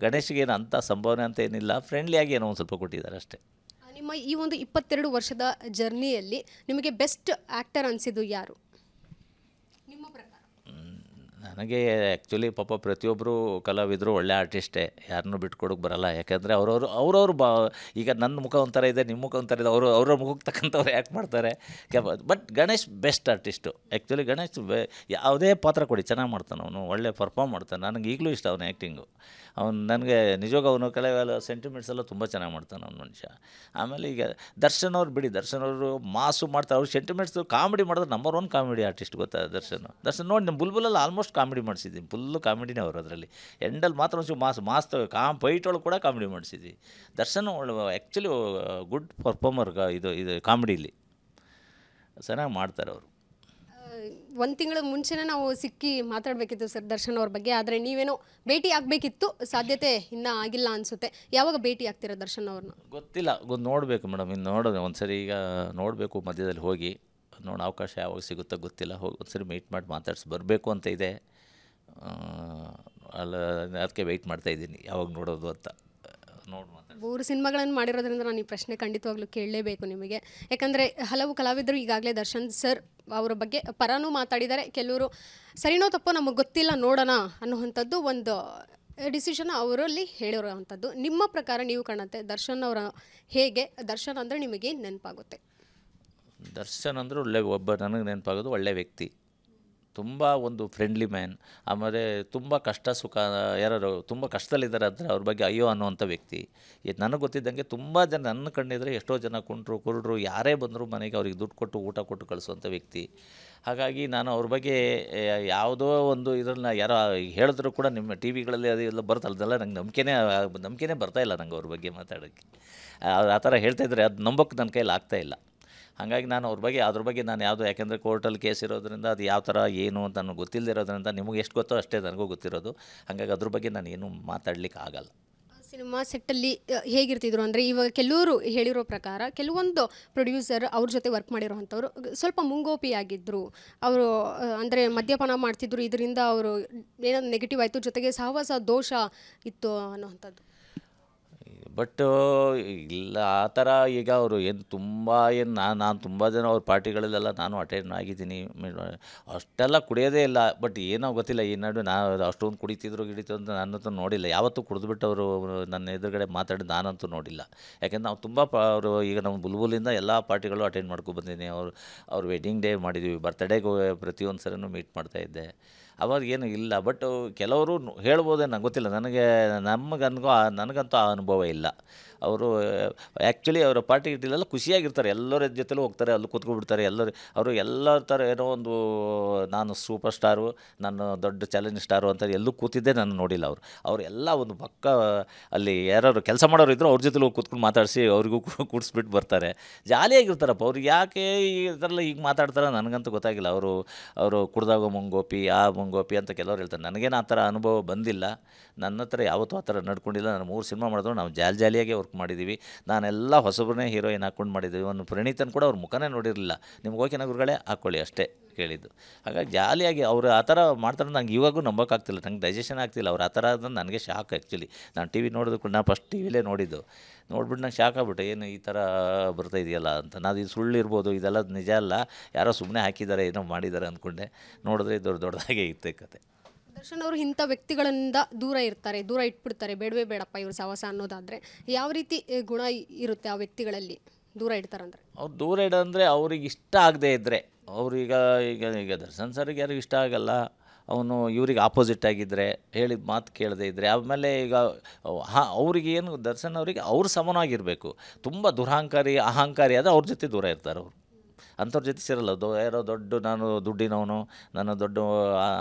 ಗಣೇಶ್ಗೆ ಏನು ಅಂಥ ಸಂಭವನೆ ಅಂತ ಏನಿಲ್ಲ ಫ್ರೆಂಡ್ಲಿಯಾಗಿ ಏನೋ ಒಂದು ಸ್ವಲ್ಪ ಕೊಟ್ಟಿದ್ದಾರೆ ಅಷ್ಟೇ ನಿಮ್ಮ ಈ ಒಂದು ಇಪ್ಪತ್ತೆರಡು ವರ್ಷದ ಜರ್ನಿಯಲ್ಲಿ ನಿಮಗೆ ಬೆಸ್ಟ್ ಆ್ಯಕ್ಟರ್ ಅನಿಸಿದ್ದು ಯಾರು ನನಗೆ ಆ್ಯಕ್ಚುಲಿ ಪಾಪ ಪ್ರತಿಯೊಬ್ಬರು ಕಲಾವಿದರು ಒಳ್ಳೆ ಆರ್ಟಿಸ್ಟೇ ಯಾರನ್ನೂ ಬಿಟ್ಕೊಡೋಕೆ ಬರಲ್ಲ ಯಾಕೆಂದರೆ ಅವ್ರವ್ರು ಅವ್ರವ್ರ ಬಾ ಈಗ ನನ್ನ ಮುಖ ಒಂಥರ ಇದೆ ನಿಮ್ಮ ಮುಖ ಒಂಥರ ಇದೆ ಅವರು ಅವ್ರ ಮುಖಕ್ಕೆ ತಕ್ಕಂಥವ್ರು ಯಾಕೆ ಮಾಡ್ತಾರೆ but Ganesh best artist actually Ganesh ಯಾವುದೇ ಪಾತ್ರ ಕೊಡಿ ಚೆನ್ನಾಗಿ ಮಾಡ್ತಾನೆ ಅವನು ಒಳ್ಳೆ ಪರ್ಫಾಮ್ ಮಾಡ್ತಾನೆ ನನಗೆ ಈಗಲೂ ಇಷ್ಟ ಅವನ ಆ್ಯಕ್ಟಿಂಗು ಅವ್ನು ನನಗೆ ನಿಜವಾಗ ಅವನು ಕೆಲವೆಲ್ಲ ಸೆಂಟಿಮೆಂಟ್ಸ್ ಎಲ್ಲ ತುಂಬ ಚೆನ್ನಾಗಿ ಮಾಡ್ತಾನೆ ಅವ್ನು ಮನುಷ್ಯ ಆಮೇಲೆ ಈಗ ದರ್ಶನ್ ಅವ್ರು ಬಿಡಿ ದರ್ಶನ್ ಅವರು ಮಾಸು ಮಾಡ್ತಾರೆ ಅವ್ರು ಸೆಂಟಿಮೆಂಟ್ಸು ಕಾಮಿಡಿ ಮಾಡಿದ್ರೆ ನಂಬರ್ ಒನ್ ಕಾಮಿಡಿ ಆರ್ಟಿಸ್ಟ್ ಗೊತ್ತಾ ದರ್ಶನ್ ದರ್ಶನ್ ನೋಡಿ ನಿಮ್ಮ ಬುಲ್ಬುಲಲ್ಲಿ ಆಲ್ಮೋಸ್ಟ್ ಕಾಮಿಡಿ ಮಾಡಿಸಿದ್ದೀನಿ ಫುಲ್ಲು ಕಾಮಿಡಿನೇ ಅವರು ಅದರಲ್ಲಿ ಎಂಡಲ್ಲಿ ಮಾತ್ರ ಒಂದು ಮಾಸ್ ಮಾಸ್ ಕಾಮ್ ಪೈಟ್ ಒಳಗೆ ಕೂಡ ಕಾಮಿಡಿ ಮಾಡಿಸಿದ್ವಿ ದರ್ಶನ್ ಆ್ಯಕ್ಚುಲಿ ಗುಡ್ ಪರ್ಫಾರ್ಮರ್ ಇದು ಇದು ಕಾಮಿಡಿಲಿ ಚೆನ್ನಾಗಿ ಮಾಡ್ತಾರೆ ಅವರು ಒಂದು ತಿಂಗಳ ಮುಂಚೆನೇ ನಾವು ಸಿಕ್ಕಿ ಮಾತಾಡಬೇಕಿತ್ತು ಸರ್ ದರ್ಶನ್ ಅವ್ರ ಬಗ್ಗೆ ಆದರೆ ನೀವೇನೋ ಭೇಟಿ ಆಗಬೇಕಿತ್ತು ಸಾಧ್ಯತೆ ಇನ್ನೂ ಆಗಿಲ್ಲ ಅನಿಸುತ್ತೆ ಯಾವಾಗ ಭೇಟಿ ಆಗ್ತೀರಾ ದರ್ಶನ್ ಅವ್ರನ್ನ ಗೊತ್ತಿಲ್ಲ ನೋಡಬೇಕು ಮೇಡಮ್ ಇನ್ನು ನೋಡೋದು ಒಂದು ಸರಿ ಈಗ ನೋಡಬೇಕು ಮಧ್ಯದಲ್ಲಿ ಹೋಗಿ ನೋಡೋ ಅವಕಾಶ ಯಾವಾಗ ಸಿಗುತ್ತೋ ಗೊತ್ತಿಲ್ಲ ಹೋಗಿ ಒಂದ್ಸರಿ ಮೀಟ್ ಮಾಡಿ ಮಾತಾಡ್ಸಿ ಬರಬೇಕು ಅಂತ ಇದೆ ಅಲ್ಲ ಅದಕ್ಕೆ ವೆಯ್ಟ್ ಇದ್ದೀನಿ ಯಾವಾಗ ನೋಡೋದು ಅಂತ ನೋಡಿ ಮೂರು ಸಿನಿಮಾಗಳನ್ನು ಮಾಡಿರೋದ್ರಿಂದ ನಾನು ಈ ಪ್ರಶ್ನೆ ಖಂಡಿತವಾಗ್ಲೂ ಕೇಳಲೇಬೇಕು ನಿಮಗೆ ಯಾಕಂದರೆ ಹಲವು ಕಲಾವಿದರು ಈಗಾಗಲೇ ದರ್ಶನ್ ಸರ್ ಅವರ ಬಗ್ಗೆ ಪರನೂ ಮಾತಾಡಿದ್ದಾರೆ ಕೆಲವರು ಸರಿನೋ ತಪ್ಪೋ ನಮಗೆ ಗೊತ್ತಿಲ್ಲ ನೋಡೋಣ ಅನ್ನುವಂಥದ್ದು ಒಂದು ಡಿಸಿಷನ್ ಅವರಲ್ಲಿ ಹೇಳಿರೋ ಅಂಥದ್ದು ನಿಮ್ಮ ಪ್ರಕಾರ ನೀವು ಕಾಣುತ್ತೆ ದರ್ಶನ್ ಅವರ ಹೇಗೆ ದರ್ಶನ್ ಅಂದರೆ ನಿಮಗೆ ನೆನಪಾಗುತ್ತೆ ದರ್ಶನ್ ಅಂದರೆ ಒಳ್ಳೆ ಒಬ್ಬ ನನಗೆ ನೆನಪಾಗೋದು ಒಳ್ಳೆ ವ್ಯಕ್ತಿ ತುಂಬ ಒಂದು ಫ್ರೆಂಡ್ಲಿ ಮ್ಯಾನ್ ಆಮೇಲೆ ತುಂಬ ಕಷ್ಟ ಸುಖ ಯಾರು ತುಂಬ ಕಷ್ಟದಲ್ಲಿದ್ದಾರೆ ಅಂದರೆ ಅವ್ರ ಬಗ್ಗೆ ಅಯ್ಯೋ ಅನ್ನೋವಂಥ ವ್ಯಕ್ತಿ ಇದು ನನಗೆ ಗೊತ್ತಿದ್ದಂಗೆ ತುಂಬ ಜನ ನನ್ನ ಕಣ್ಣಿದ್ರೆ ಎಷ್ಟೋ ಜನ ಕುಂಟ್ರು ಕುರುಡ್ರು ಯಾರೇ ಬಂದರೂ ಮನೆಗೆ ಅವ್ರಿಗೆ ದುಡ್ಡು ಕೊಟ್ಟು ಊಟ ಕೊಟ್ಟು ಕಳಿಸುವಂಥ ವ್ಯಕ್ತಿ ಹಾಗಾಗಿ ನಾನು ಅವ್ರ ಬಗ್ಗೆ ಯಾವುದೋ ಒಂದು ಇದನ್ನ ಯಾರೋ ಹೇಳಿದ್ರು ಕೂಡ ನಿಮ್ಮ ಟಿ ವಿಗಳಲ್ಲಿ ಅದು ಎಲ್ಲ ಬರ್ತಲ್ಲ ಅದೆಲ್ಲ ನಂಗೆ ನಂಬಿಕೆನೇ ನಂಬಿಕೆನೇ ಬರ್ತಾಯಿಲ್ಲ ನಂಗೆ ಅವ್ರ ಬಗ್ಗೆ ಮಾತಾಡೋಕ್ಕೆ ಆ ಥರ ಹೇಳ್ತಾಯಿದ್ರೆ ಅದು ನಂಬೋಕ್ಕೆ ನನ್ನ ಕೈಯಲ್ಲಿ ಆಗ್ತಾಯಿಲ್ಲ ಹಾಗಾಗಿ ನಾನು ಅವ್ರ ಬಗ್ಗೆ ಅದ್ರ ಬಗ್ಗೆ ನಾನು ಯಾವುದು ಯಾಕೆಂದರೆ ಕೋರ್ಟಲ್ಲಿ ಕೇಸ್ ಇರೋದ್ರಿಂದ ಅದು ಯಾವ ಥರ ಏನು ಅಂತ ನನಗೆ ಗೊತ್ತಿಲ್ಲದಿರೋದ್ರಿಂದ ನಿಮಗೆ ಎಷ್ಟು ಗೊತ್ತೋ ಅಷ್ಟೇ ನನಗೂ ಗೊತ್ತಿರೋದು ಹಾಗಾಗಿ ಅದ್ರ ಬಗ್ಗೆ ನಾನು ಏನು ಮಾತಾಡ್ಲಿಕ್ಕೆ ಆಗಲ್ಲ ಸಿನಿಮಾ ಸೆಟ್ಟಲ್ಲಿ ಹೇಗಿರ್ತಿದ್ರು ಅಂದರೆ ಇವಾಗ ಕೆಲವರು ಹೇಳಿರೋ ಪ್ರಕಾರ ಕೆಲವೊಂದು ಪ್ರೊಡ್ಯೂಸರ್ ಅವ್ರ ಜೊತೆ ವರ್ಕ್ ಮಾಡಿರೋವಂಥವ್ರು ಸ್ವಲ್ಪ ಮುಂಗೋಪಿಯಾಗಿದ್ದರು ಅವರು ಅಂದರೆ ಮದ್ಯಪಾನ ಮಾಡ್ತಿದ್ರು ಇದರಿಂದ ಅವರು ಏನೋ ನೆಗೆಟಿವ್ ಆಯಿತು ಜೊತೆಗೆ ಸಹವಾಸ ದೋಷ ಇತ್ತು ಅನ್ನೋವಂಥದ್ದು ಬಟ್ uh, ಇಲ್ಲ ಆ ಥರ ಈಗ ಅವರು ಏನು ತುಂಬ ಏನು ನಾನು ನಾನು ತುಂಬ ಜನ ಅವ್ರ ಪಾರ್ಟಿಗಳಲ್ಲೆಲ್ಲ ನಾನು ಅಟೆಂಡ್ ಆಗಿದ್ದೀನಿ ಅಷ್ಟೆಲ್ಲ ಕುಡಿಯೋದೇ ಇಲ್ಲ ಬಟ್ ಏನೋ ಗೊತ್ತಿಲ್ಲ ಈ ನಡುವೆ ನಾನು ಅಷ್ಟೊಂದು ಕುಡಿತಿದ್ರು ಗಿಡಿತು ಅಂತ ನನ್ನತ್ರ ನೋಡಿಲ್ಲ ಯಾವತ್ತೂ ಕುಡಿದ್ಬಿಟ್ಟು ಅವರು ನನ್ನ ಎದುರುಗಡೆ ಮಾತಾಡಿ ನಾನಂತೂ ನೋಡಿಲ್ಲ ಯಾಕೆಂದ್ರೆ ನಾವು ತುಂಬ ಅವರು ಈಗ ನಮ್ಮ ಬುಲ್ಬುಲಿಂದ ಎಲ್ಲ ಪಾರ್ಟಿಗಳು ಅಟೆಂಡ್ ಬಂದಿದ್ದೀನಿ ಅವರು ಅವ್ರ ವೆಡ್ಡಿಂಗ್ ಡೇ ಮಾಡಿದ್ದೀವಿ ಬರ್ತಡೇಗೆ ಪ್ರತಿಯೊಂದು ಸರಿನೂ ಮೀಟ್ ಮಾಡ್ತಾಯಿದ್ದೆ ಅವಾಗೇನು ಇಲ್ಲ ಬಟ್ ಕೆಲವರು ಹೇಳ್ಬೋದೇ ನಂಗೆ ಗೊತ್ತಿಲ್ಲ ನನಗೆ ನಮಗನ್ಗೂ ನನಗಂತೂ ಆ ಅನುಭವ ಇಲ್ಲ ಅವರು ಆ್ಯಕ್ಚುಲಿ ಅವರ ಪಾರ್ಟಿ ಇಟ್ಟಿಲ್ಲ ಖುಷಿಯಾಗಿರ್ತಾರೆ ಎಲ್ಲರ ಜೊತೆಲೂ ಹೋಗ್ತಾರೆ ಅಲ್ಲಿ ಕೂತ್ಕೊಬಿಡ್ತಾರೆ ಎಲ್ಲರೂ ಅವರು ಎಲ್ಲರ ಥರ ಏನೋ ಒಂದು ನಾನು ಸೂಪರ್ ಸ್ಟಾರು ನಾನು ದೊಡ್ಡ ಚಾಲೆಂಜ್ ಸ್ಟಾರು ಅಂತ ಎಲ್ಲೂ ಕೂತಿದ್ದೆ ನಾನು ನೋಡಿಲ್ಲ ಅವರು ಅವರೆಲ್ಲ ಒಂದು ಪಕ್ಕ ಅಲ್ಲಿ ಯಾರು ಕೆಲಸ ಮಾಡೋರು ಇದ್ದರು ಅವ್ರ ಜೊತೆಲೂ ಕೂತ್ಕೊಂಡು ಮಾತಾಡಿಸಿ ಅವ್ರಿಗೂ ಕೂಡಿಸ್ಬಿಟ್ಟು ಬರ್ತಾರೆ ಜಾಲಿಯಾಗಿರ್ತಾರಪ್ಪ ಅವ್ರು ಯಾಕೆ ಈ ಥರಲ್ಲ ಈಗ ಮಾತಾಡ್ತಾರೆ ನನಗಂತೂ ಗೊತ್ತಾಗಿಲ್ಲ ಅವರು ಅವರು ಕುಡ್ದಾಗ ಮುಂಗೋಪಿ ಆ ಮುಂಗ ಗೋಪಿ ಅಂತ ಕೆಲವರು ಹೇಳ್ತಾರೆ ನನಗೇನು ಆ ಥರ ಅನುಭವ ಬಂದಿಲ್ಲ ನನ್ನ ಹತ್ರ ಯಾವತ್ತೂ ಆ ಥರ ನಡ್ಕೊಂಡಿಲ್ಲ ನಾನು ಮೂರು ಸಿನಿಮಾ ಮಾಡಿದ್ರು ನಾವು ಜಾಲ್ ಜಾಲಿಯಾಗೆ ವರ್ಕ್ ಮಾಡಿದ್ದೀವಿ ನಾನೆಲ್ಲ ಹೊಸಬ್ರನ್ನೇ ಹೀರೋಯಿನ್ ಹಾಕ್ಕೊಂಡು ಮಾಡಿದ್ದೀವಿ ಒಂದು ಪ್ರಣೀತನ್ ಕೂಡ ಅವ್ರ ಮುಖನೇ ನೋಡಿರಲಿಲ್ಲ ನಿಮ್ಗೆ ಓಕೆನ ಗುರುಗಳೇ ಹಾಕ್ಕೊಳ್ಳಿ ಅಷ್ಟೇ ಕೇಳಿದ್ದು ಹಾಗಾಗಿ ಜಾಲಿಯಾಗಿ ಅವರು ಆ ಥರ ಮಾಡ್ತಾರೆ ನಂಗೆ ಇವಾಗೂ ನಂಬೋಕ್ಕಾಗ್ತಿಲ್ಲ ನಂಗೆ ಡೈಜೆಷನ್ ಆಗ್ತಿಲ್ಲ ಅವ್ರು ಆ ಥರ ನನಗೆ ಶಾಕ್ ಆ್ಯಕ್ಚುಲಿ ನಾನು ಟಿ ವಿ ನೋಡಿದ್ರು ಕೂಡ ನಾನು ಫಸ್ಟ್ ಟಿ ವಿಲೇ ನೋಡಿದ್ದು ನೋಡ್ಬಿಟ್ಟು ನಂಗೆ ಶಾಕ್ ಆಗ್ಬಿಟ್ಟೆ ಏನು ಈ ಥರ ಬರ್ತಾ ಇದೆಯಲ್ಲ ಅಂತ ನಾನು ಇದು ಸುಳ್ಳು ಇರ್ಬೋದು ಇದೆಲ್ಲ ನಿಜ ಅಲ್ಲ ಯಾರೋ ಸುಮ್ಮನೆ ಹಾಕಿದ್ದಾರೆ ಏನೋ ಮಾಡಿದ್ದಾರೆ ಅಂದ್ಕೊಂಡೆ ನೋಡಿದ್ರೆ ದೊಡ್ಡ ದೊಡ್ಡದಾಗೆ ಇತ್ತೆ ಕತೆ ದರ್ಶನ್ ಅವರು ಇಂಥ ವ್ಯಕ್ತಿಗಳಿಂದ ದೂರ ಇರ್ತಾರೆ ದೂರ ಇಟ್ಬಿಡ್ತಾರೆ ಬೇಡವೇ ಬೇಡಪ್ಪ ಇವ್ರ ಸಹವಾಸ ಅನ್ನೋದಾದರೆ ಯಾವ ರೀತಿ ಗುಣ ಇರುತ್ತೆ ಆ ವ್ಯಕ್ತಿಗಳಲ್ಲಿ ದೂರ ಇಡ್ತಾರಂದ್ರೆ ಅವ್ರು ದೂರ ಅಂದರೆ ಅವ್ರಿಗೆ ಇಷ್ಟ ಆಗದೇ ಇದ್ದರೆ ಅವ್ರೀಗ ಈಗ ಈಗ ದರ್ಶನ್ ಸರ್ಗೆ ಯಾರಿಗೂ ಇಷ್ಟ ಆಗಲ್ಲ ಅವನು ಇವ್ರಿಗೆ ಆಪೋಸಿಟ್ ಆಗಿದ್ದರೆ ಹೇಳಿದ ಮಾತು ಕೇಳದೇ ಇದ್ದರೆ ಆಮೇಲೆ ಈಗ ಹಾ ಅವ್ರಿಗೆ ಏನು ದರ್ಶನ್ ಅವರಿಗೆ ಅವ್ರ ಸಮನಾಗಿರಬೇಕು ತುಂಬ ದುರಹಂಕಾರಿ ಅಹಂಕಾರಿ ಆದರೆ ಅವ್ರ ಜೊತೆ ದೂರ ಇರ್ತಾರೆ ಅವರು ಅಂಥವ್ರ ಜೊತೆ ಸೇರಲ್ಲ ದೊ ಯಾರೋ ದೊಡ್ಡ ನಾನು ದುಡ್ಡಿನವನು ನನ್ನ ದೊಡ್ಡ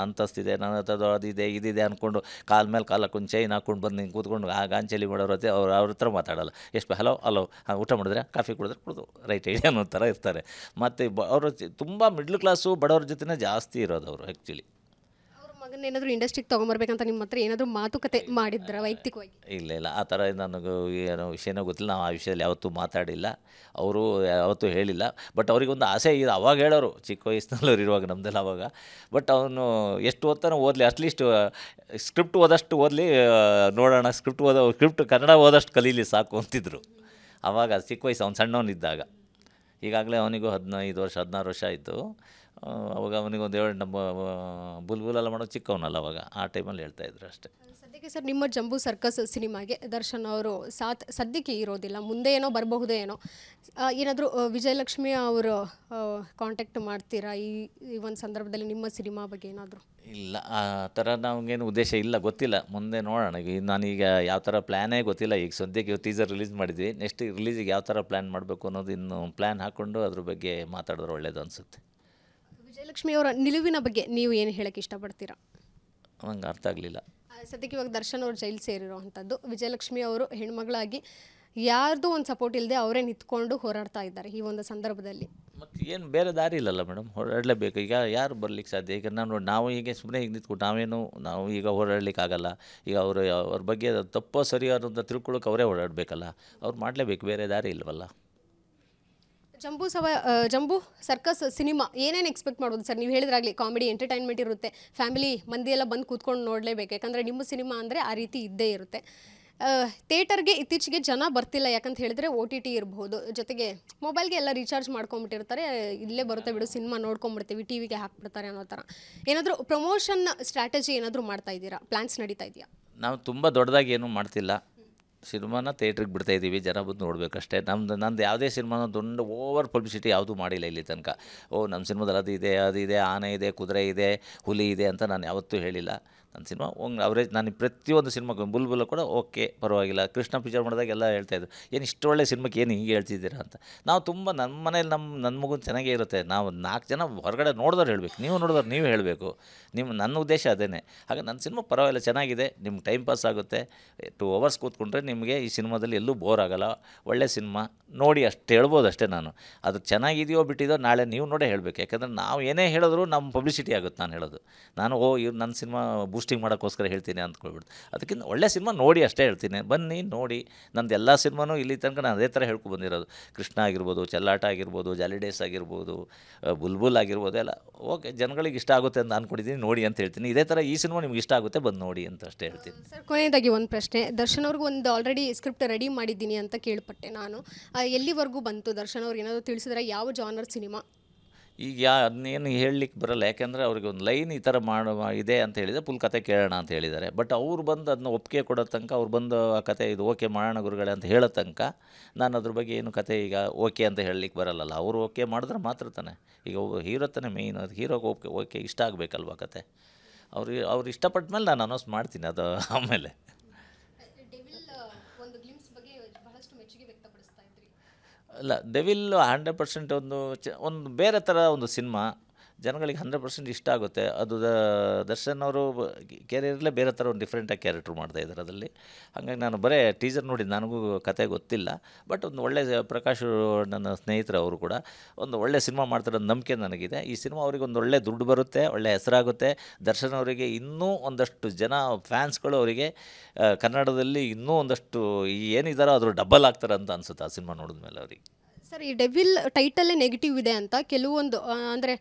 ಅಂತಸ್ತಿದೆ ನನ್ನ ಹತ್ರ ಅದಿದೆ ಇದಿದೆ ಅಂದ್ಕೊಂಡು ಕಾಲ ಮೇಲೆ ಕಾಲ ಹಾಕೊಂಡು ಚೈನ್ ಹಾಕ್ಕೊಂಡು ಬಂದು ನಿಂಗೆ ಕೂತ್ಕೊಂಡು ಆ ಗಾಂಚಲಿ ಮಾಡೋರು ಜೊತೆ ಅವ್ರು ಅವ್ರ ಹತ್ರ ಮಾತಾಡಲ್ಲ ಎಷ್ಟು ಹಲೋ ಹಲೋ ಹಾಂ ಊಟ ಮಾಡಿದ್ರೆ ಕಾಫಿ ಕುಡಿದ್ರೆ ಕುಡಿದು ರೈಟ್ ಅನ್ನೋ ಥರ ಇರ್ತಾರೆ ಮತ್ತು ಬ ಅವರು ತುಂಬ ಮಿಡ್ಲ್ ಕ್ಲಾಸು ಬಡವ್ರ ಜೊತೆನೇ ಜಾಸ್ತಿ ಇರೋದು ಅವರು ಆ್ಯಕ್ಚುಲಿ ಮಗನ ಏನಾದರೂ ಇಂಡಸ್ಟ್ರಿಗೆ ತೊಗೊಂಬರ್ಬೇಕಂತ ನಿಮ್ಮ ಹತ್ರ ಏನಾದರೂ ಮಾತುಕತೆ ಮಾಡಿದ್ರ ವೈಯಕ್ತಿಕವಾಗಿ ಇಲ್ಲ ಇಲ್ಲ ಆ ಥರ ನನಗೆ ಏನೋ ವಿಷಯನೋ ಗೊತ್ತಿಲ್ಲ ನಾವು ಆ ವಿಷಯದಲ್ಲಿ ಯಾವತ್ತೂ ಮಾತಾಡಿಲ್ಲ ಅವರು ಯಾವತ್ತೂ ಹೇಳಿಲ್ಲ ಬಟ್ ಅವ್ರಿಗೊಂದು ಆಸೆ ಇದೆ ಅವಾಗ ಹೇಳೋರು ಚಿಕ್ಕ ವಯಸ್ಸಿನಲ್ಲವ್ರು ಇರುವಾಗ ನಮ್ದೆಲ್ಲ ಅವಾಗ ಬಟ್ ಅವನು ಎಷ್ಟು ಓದ್ತಾನೋ ಓದಲಿ ಅಟ್ಲೀಸ್ಟ್ ಸ್ಕ್ರಿಪ್ಟ್ ಓದಷ್ಟು ಓದಲಿ ನೋಡೋಣ ಸ್ಕ್ರಿಪ್ಟ್ ಓದೋ ಸ್ಕ್ರಿಪ್ಟ್ ಕನ್ನಡ ಓದಷ್ಟು ಕಲೀಲಿ ಸಾಕು ಅಂತಿದ್ರು ಆವಾಗ ಚಿಕ್ಕ ವಯಸ್ಸು ಅವ್ನು ಸಣ್ಣವನಿದ್ದಾಗ ಈಗಾಗಲೇ ಅವನಿಗೂ ಹದಿನೈದು ವರ್ಷ ಹದಿನಾರು ವರ್ಷ ಆಯಿತು ಅವಾಗ ಅವನಿಗೆ ಒಂದು ಎರಡು ನಮ್ಮ ಎಲ್ಲ ಮಾಡೋ ಚಿಕ್ಕವನಲ್ಲ ಅವಾಗ ಆ ಟೈಮಲ್ಲಿ ಹೇಳ್ತಾ ಇದ್ರು ಅಷ್ಟೇ ಸದ್ಯಕ್ಕೆ ಸರ್ ನಿಮ್ಮ ಜಂಬೂ ಸರ್ಕಸ್ ಸಿನಿಮಾಗೆ ದರ್ಶನ್ ಅವರು ಸಾತ್ ಸದ್ಯಕ್ಕೆ ಇರೋದಿಲ್ಲ ಮುಂದೆ ಏನೋ ಬರಬಹುದೇನೋ ಏನೋ ಏನಾದರೂ ವಿಜಯಲಕ್ಷ್ಮಿ ಅವರು ಕಾಂಟ್ಯಾಕ್ಟ್ ಮಾಡ್ತೀರಾ ಈ ಈ ಒಂದು ಸಂದರ್ಭದಲ್ಲಿ ನಿಮ್ಮ ಸಿನಿಮಾ ಬಗ್ಗೆ ಏನಾದರೂ ಇಲ್ಲ ಆ ಥರ ನಮಗೇನು ಉದ್ದೇಶ ಇಲ್ಲ ಗೊತ್ತಿಲ್ಲ ಮುಂದೆ ನೋಡೋಣ ಈಗ ನಾನೀಗ ಯಾವ ಥರ ಪ್ಲ್ಯಾನೇ ಗೊತ್ತಿಲ್ಲ ಈಗ ಸದ್ಯಕ್ಕೆ ಟೀಸರ್ ರಿಲೀಸ್ ಮಾಡಿದ್ವಿ ನೆಕ್ಸ್ಟ್ ರಿಲೀಸಿಗೆ ಯಾವ ಥರ ಪ್ಲ್ಯಾನ್ ಮಾಡಬೇಕು ಅನ್ನೋದು ಇನ್ನು ಪ್ಲ್ಯಾನ್ ಹಾಕ್ಕೊಂಡು ಅದ್ರ ಬಗ್ಗೆ ಮಾತಾಡಿದ್ರೆ ಒಳ್ಳೇದು ಅನಿಸುತ್ತೆ ವಿಜಯಲಕ್ಷ್ಮಿ ಅವರ ನಿಲುವಿನ ಬಗ್ಗೆ ನೀವು ಏನು ಹೇಳಕ್ಕೆ ಇಷ್ಟಪಡ್ತೀರಾ ನಂಗೆ ಅರ್ಥ ಆಗಲಿಲ್ಲ ಸದ್ಯಕ್ಕೆ ಇವಾಗ ದರ್ಶನ್ ಅವ್ರು ಜೈಲು ಸೇರಿರುವಂಥದ್ದು ವಿಜಯಲಕ್ಷ್ಮಿ ಅವರು ಹೆಣ್ಮಗಳಾಗಿ ಯಾರ್ದು ಒಂದು ಸಪೋರ್ಟ್ ಇಲ್ಲದೆ ಅವರೇ ನಿಂತ್ಕೊಂಡು ಹೋರಾಡ್ತಾ ಇದ್ದಾರೆ ಈ ಒಂದು ಸಂದರ್ಭದಲ್ಲಿ ಮತ್ತು ಏನು ಬೇರೆ ದಾರಿ ಇಲ್ಲಲ್ಲ ಮೇಡಮ್ ಹೋರಾಡಲೇಬೇಕು ಈಗ ಯಾರು ಬರಲಿಕ್ಕೆ ಸಾಧ್ಯ ಈಗ ನಾವು ನಾವು ಹೀಗೆ ಸುಮ್ಮನೆ ಈಗ ನಿಂತ್ಕೊಂಡು ನಾವೇನು ನಾವು ಈಗ ಹೋರಾಡ್ಲಿಕ್ಕೆ ಆಗಲ್ಲ ಈಗ ಅವರು ಅವ್ರ ಬಗ್ಗೆ ತಪ್ಪೋ ಸರಿ ತಿಳ್ಕೊಳಕ್ಕೆ ತಿಳ್ಕೊಳ್ಳೋಕೆ ಅವರೇ ಓಡಾಡಬೇಕಲ್ಲ ಅವ್ರು ಮಾಡಲೇಬೇಕು ಬೇರೆ ದಾರಿ ಇಲ್ವಲ್ಲ ಜಂಬೂ ಸವ ಜಂಬು ಸರ್ಕಸ್ ಸಿನಿಮಾ ಏನೇನು ಎಕ್ಸ್ಪೆಕ್ಟ್ ಮಾಡ್ಬೋದು ಸರ್ ನೀವು ಹೇಳಿದ್ರಾಗಲಿ ಕಾಮಿಡಿ ಎಂಟರ್ಟೈನ್ಮೆಂಟ್ ಇರುತ್ತೆ ಫ್ಯಾಮಿಲಿ ಮಂದಿ ಎಲ್ಲ ಬಂದು ಕೂತ್ಕೊಂಡು ನೋಡಲೇಬೇಕು ಯಾಕಂದರೆ ನಿಮ್ಮ ಸಿನಿಮಾ ಅಂದರೆ ಆ ರೀತಿ ಇದ್ದೇ ಇರುತ್ತೆ ಥಿಯೇಟರ್ಗೆ ಇತ್ತೀಚೆಗೆ ಜನ ಬರ್ತಿಲ್ಲ ಯಾಕಂತ ಹೇಳಿದ್ರೆ ಓ ಟಿ ಟಿ ಇರಬಹುದು ಜೊತೆಗೆ ಮೊಬೈಲ್ಗೆ ಎಲ್ಲ ರೀಚಾರ್ಜ್ ಮಾಡ್ಕೊಂಬಿಟ್ಟಿರ್ತಾರೆ ಇಲ್ಲೇ ಬರುತ್ತೆ ಬಿಡು ಸಿನಿಮಾ ನೋಡ್ಕೊಂಬಿಡ್ತೀವಿ ಟಿ ವಿಗೆ ಹಾಕ್ಬಿಡ್ತಾರೆ ಅನ್ನೋ ಥರ ಏನಾದರೂ ಪ್ರಮೋಷನ್ ಸ್ಟ್ರಾಟಜಿ ಏನಾದರೂ ಮಾಡ್ತಾ ಇದ್ದೀರಾ ಪ್ಲ್ಯಾನ್ಸ್ ನಡೀತಾ ಇದೆಯಾ ನಾವು ತುಂಬ ದೊಡ್ಡದಾಗಿ ಏನೂ ಮಾಡ್ತಿಲ್ಲ ಸಿನಿಮಾನ ಥಿಯೇಟ್ರಿಗೆ ಬಿಡ್ತಾಯಿದ್ದೀವಿ ಜನ ಬಂದು ನೋಡಬೇಕಷ್ಟೇ ನಮ್ದು ನಂದು ಯಾವುದೇ ಸಿನಿಮಾನ ದೊಡ್ಡ ಓವರ್ ಪಬ್ಲಿಸಿಟಿ ಯಾವುದೂ ಮಾಡಿಲ್ಲ ಇಲ್ಲಿ ತನಕ ಓ ನಮ್ಮ ಸಿನಿಮಾದಲ್ಲಿ ಅದು ಇದೆ ಅದು ಇದೆ ಆನೆ ಇದೆ ಕುದುರೆ ಇದೆ ಹುಲಿ ಇದೆ ಅಂತ ನಾನು ಯಾವತ್ತೂ ಹೇಳಿಲ್ಲ ನನ್ನ ಸಿನಿಮಾ ಒಂದು ಅವರೇಜ್ ನಾನು ಪ್ರತಿಯೊಂದು ಸಿನಿಮಾಗೂ ಬುಲ್ಬುಲ್ಲ ಕೂಡ ಓಕೆ ಪರವಾಗಿಲ್ಲ ಕೃಷ್ಣ ಪಿಚರ್ ಮಾಡಿದಾಗ ಎಲ್ಲ ಹೇಳ್ತಾಯಿದ್ರು ಏನು ಇಷ್ಟು ಒಳ್ಳೆ ಸಿನಿಮಾಕ್ಕೆ ಏನು ಹೀಗೆ ಹೇಳ್ತಿದ್ದೀರಾ ಅಂತ ನಾವು ತುಂಬ ನನ್ನ ಮನೇಲಿ ನಮ್ಮ ನನ್ನ ಮಗು ಚೆನ್ನಾಗೇ ಇರುತ್ತೆ ನಾವು ನಾಲ್ಕು ಜನ ಹೊರಗಡೆ ನೋಡಿದ್ರೆ ಹೇಳಬೇಕು ನೀವು ನೋಡಿದ್ರೆ ನೀವು ಹೇಳಬೇಕು ನಿಮ್ಮ ನನ್ನ ಉದ್ದೇಶ ಅದೇ ಹಾಗೆ ನನ್ನ ಸಿನಿಮಾ ಪರವಾಗಿಲ್ಲ ಚೆನ್ನಾಗಿದೆ ನಿಮ್ಗೆ ಟೈಮ್ ಪಾಸ್ ಆಗುತ್ತೆ ಟೂ ಅವರ್ಸ್ ಕೂತ್ಕೊಂಡ್ರೆ ನಿಮಗೆ ಈ ಸಿನಿಮಾದಲ್ಲಿ ಎಲ್ಲೂ ಬೋರ್ ಆಗೋಲ್ಲ ಒಳ್ಳೆ ಸಿನಿಮಾ ನೋಡಿ ಅಷ್ಟು ಹೇಳ್ಬೋದು ಅಷ್ಟೇ ನಾನು ಅದು ಚೆನ್ನಾಗಿದೆಯೋ ಬಿಟ್ಟಿದೋ ನಾಳೆ ನೀವು ನೋಡೇ ಹೇಳಬೇಕು ಯಾಕಂದರೆ ನಾವು ಏನೇ ಹೇಳಿದ್ರು ನಮ್ಮ ಪಬ್ಲಿಸಿಟಿ ಆಗುತ್ತೆ ನಾನು ಹೇಳೋದು ನಾನು ಓ ಇವ್ರು ನನ್ನ ಸಿನಿಮಾ ಬೂಸ್ಟಿಂಗ್ ಮಾಡೋಕ್ಕೋಸ್ಕರ ಹೇಳ್ತೀನಿ ಅಂದ್ಕೊಳ್ಬಿಡ್ತು ಅದಕ್ಕಿಂತ ಒಳ್ಳೆ ಸಿನಿಮಾ ನೋಡಿ ಅಷ್ಟೇ ಹೇಳ್ತೀನಿ ಬನ್ನಿ ನೋಡಿ ನಂದು ಎಲ್ಲ ಸಿನಿಮಾನೂ ಇಲ್ಲಿ ತನಕ ನಾನು ಅದೇ ಥರ ಹೇಳ್ಕೊ ಬಂದಿರೋದು ಕೃಷ್ಣ ಆಗಿರ್ಬೋದು ಚೆಲ್ಲಾಟ ಆಗಿರ್ಬೋದು ಜಾಲಿಡೇಸ್ ಆಗಿರ್ಬೋದು ಬುಲ್ಬುಲ್ ಆಗಿರ್ಬೋದು ಎಲ್ಲ ಓಕೆ ಜನಗಳಿಗೆ ಇಷ್ಟ ಆಗುತ್ತೆ ಅಂತ ಅಂದ್ಕೊಂಡಿದ್ದೀನಿ ನೋಡಿ ಅಂತ ಹೇಳ್ತೀನಿ ಇದೇ ಥರ ಈ ಸಿನಿಮಾ ನಿಮ್ಗೆ ಇಷ್ಟ ಆಗುತ್ತೆ ಬಂದು ನೋಡಿ ಅಂತ ಅಷ್ಟೇ ಹೇಳ್ತೀನಿ ಸರ್ ಕೊನೆಯದಾಗಿ ಒಂದು ಪ್ರಶ್ನೆ ದರ್ಶನ್ ಅವ್ರಿಗೂ ಒಂದು ಆಲ್ರೆಡಿ ಸ್ಕ್ರಿಪ್ಟ್ ರೆಡಿ ಮಾಡಿದ್ದೀನಿ ಅಂತ ಕೇಳ್ಪಟ್ಟೆ ನಾನು ಎಲ್ಲಿವರೆಗೂ ಬಂತು ದರ್ಶನ್ ಅವ್ರಿಗೆ ಏನಾದರೂ ತಿಳಿಸಿದ್ರೆ ಯಾವ ಜಾನರ್ ಸಿನಿಮಾ ಈಗ ಯಾ ಅದನ್ನೇನು ಹೇಳಲಿಕ್ಕೆ ಬರಲ್ಲ ಯಾಕೆಂದರೆ ಅವ್ರಿಗೆ ಒಂದು ಲೈನ್ ಈ ಥರ ಮಾಡೋ ಇದೆ ಅಂತ ಹೇಳಿದರೆ ಫುಲ್ ಕತೆ ಕೇಳೋಣ ಅಂತ ಹೇಳಿದ್ದಾರೆ ಬಟ್ ಅವ್ರು ಬಂದು ಅದನ್ನ ಒಪ್ಪಿಗೆ ಕೊಡೋ ತನಕ ಅವ್ರು ಬಂದು ಆ ಕತೆ ಇದು ಓಕೆ ಮಾಡೋಣ ಗುರುಗಳೇ ಅಂತ ಹೇಳೋ ತನಕ ನಾನು ಅದ್ರ ಬಗ್ಗೆ ಏನು ಕತೆ ಈಗ ಓಕೆ ಅಂತ ಹೇಳಲಿಕ್ಕೆ ಬರಲ್ಲಲ್ಲ ಅವರು ಓಕೆ ಮಾಡಿದ್ರೆ ಮಾತ್ರ ತಾನೆ ಈಗ ಹೀರೋ ತಾನೆ ಮೇಯ್ನ್ ಅದು ಹೀರೋಗೆ ಓಕೆ ಓಕೆ ಇಷ್ಟ ಆಗಬೇಕಲ್ವ ಕತೆ ಅವ್ರಿಗೆ ಅವ್ರು ಇಷ್ಟಪಟ್ಟ ಮೇಲೆ ನಾನು ಅನೌನ್ಸ್ ಮಾಡ್ತೀನಿ ಅದು ಆಮೇಲೆ ಅಲ್ಲ ದೆವಿಲ್ ಹಂಡ್ರೆಡ್ ಪರ್ಸೆಂಟ್ ಒಂದು ಚ ಒಂದು ಬೇರೆ ಥರ ಒಂದು ಸಿನ್ಮಾ ಜನಗಳಿಗೆ ಹಂಡ್ರೆಡ್ ಪರ್ಸೆಂಟ್ ಇಷ್ಟ ಆಗುತ್ತೆ ಅದು ದರ್ಶನ್ ಅವರು ಕ್ಯಾರಿಯರ್ಲೇ ಬೇರೆ ಥರ ಒಂದು ಡಿಫ್ರೆಂಟಾಗಿ ಕ್ಯಾರೆಕ್ಟ್ರ್ ಮಾಡ್ತಾ ಇದ್ದಾರೆ ಅದರಲ್ಲಿ ಹಾಗಾಗಿ ನಾನು ಬರೇ ಟೀಸರ್ ನೋಡಿದ್ದು ನನಗೂ ಕತೆ ಗೊತ್ತಿಲ್ಲ ಬಟ್ ಒಂದು ಒಳ್ಳೆಯ ಪ್ರಕಾಶ್ ನನ್ನ ಸ್ನೇಹಿತರು ಅವರು ಕೂಡ ಒಂದು ಒಳ್ಳೆ ಸಿನಿಮಾ ಮಾಡ್ತಾರೋ ನಂಬಿಕೆ ನನಗಿದೆ ಈ ಸಿನಿಮಾ ಅವ್ರಿಗೆ ಒಂದು ಒಳ್ಳೆ ದುಡ್ಡು ಬರುತ್ತೆ ಒಳ್ಳೆ ಹೆಸರಾಗುತ್ತೆ ದರ್ಶನ್ ಅವರಿಗೆ ಇನ್ನೂ ಒಂದಷ್ಟು ಜನ ಫ್ಯಾನ್ಸ್ಗಳು ಅವರಿಗೆ ಕನ್ನಡದಲ್ಲಿ ಇನ್ನೂ ಒಂದಷ್ಟು ಏನಿದ್ದಾರೋ ಅದ್ರ ಡಬಲ್ ಆಗ್ತಾರೆ ಅಂತ ಅನಿಸುತ್ತೆ ಆ ಸಿನಿಮಾ ನೋಡಿದ್ಮೇಲೆ ಅವರಿಗೆ ಸರ್ ಈ ಡೆವಿಲ್ ಟೈಟಲ್ಲೇ ನೆಗೆಟಿವ್ ಇದೆ ಅಂತ ಕೆಲವೊಂದು ಅಂದರೆ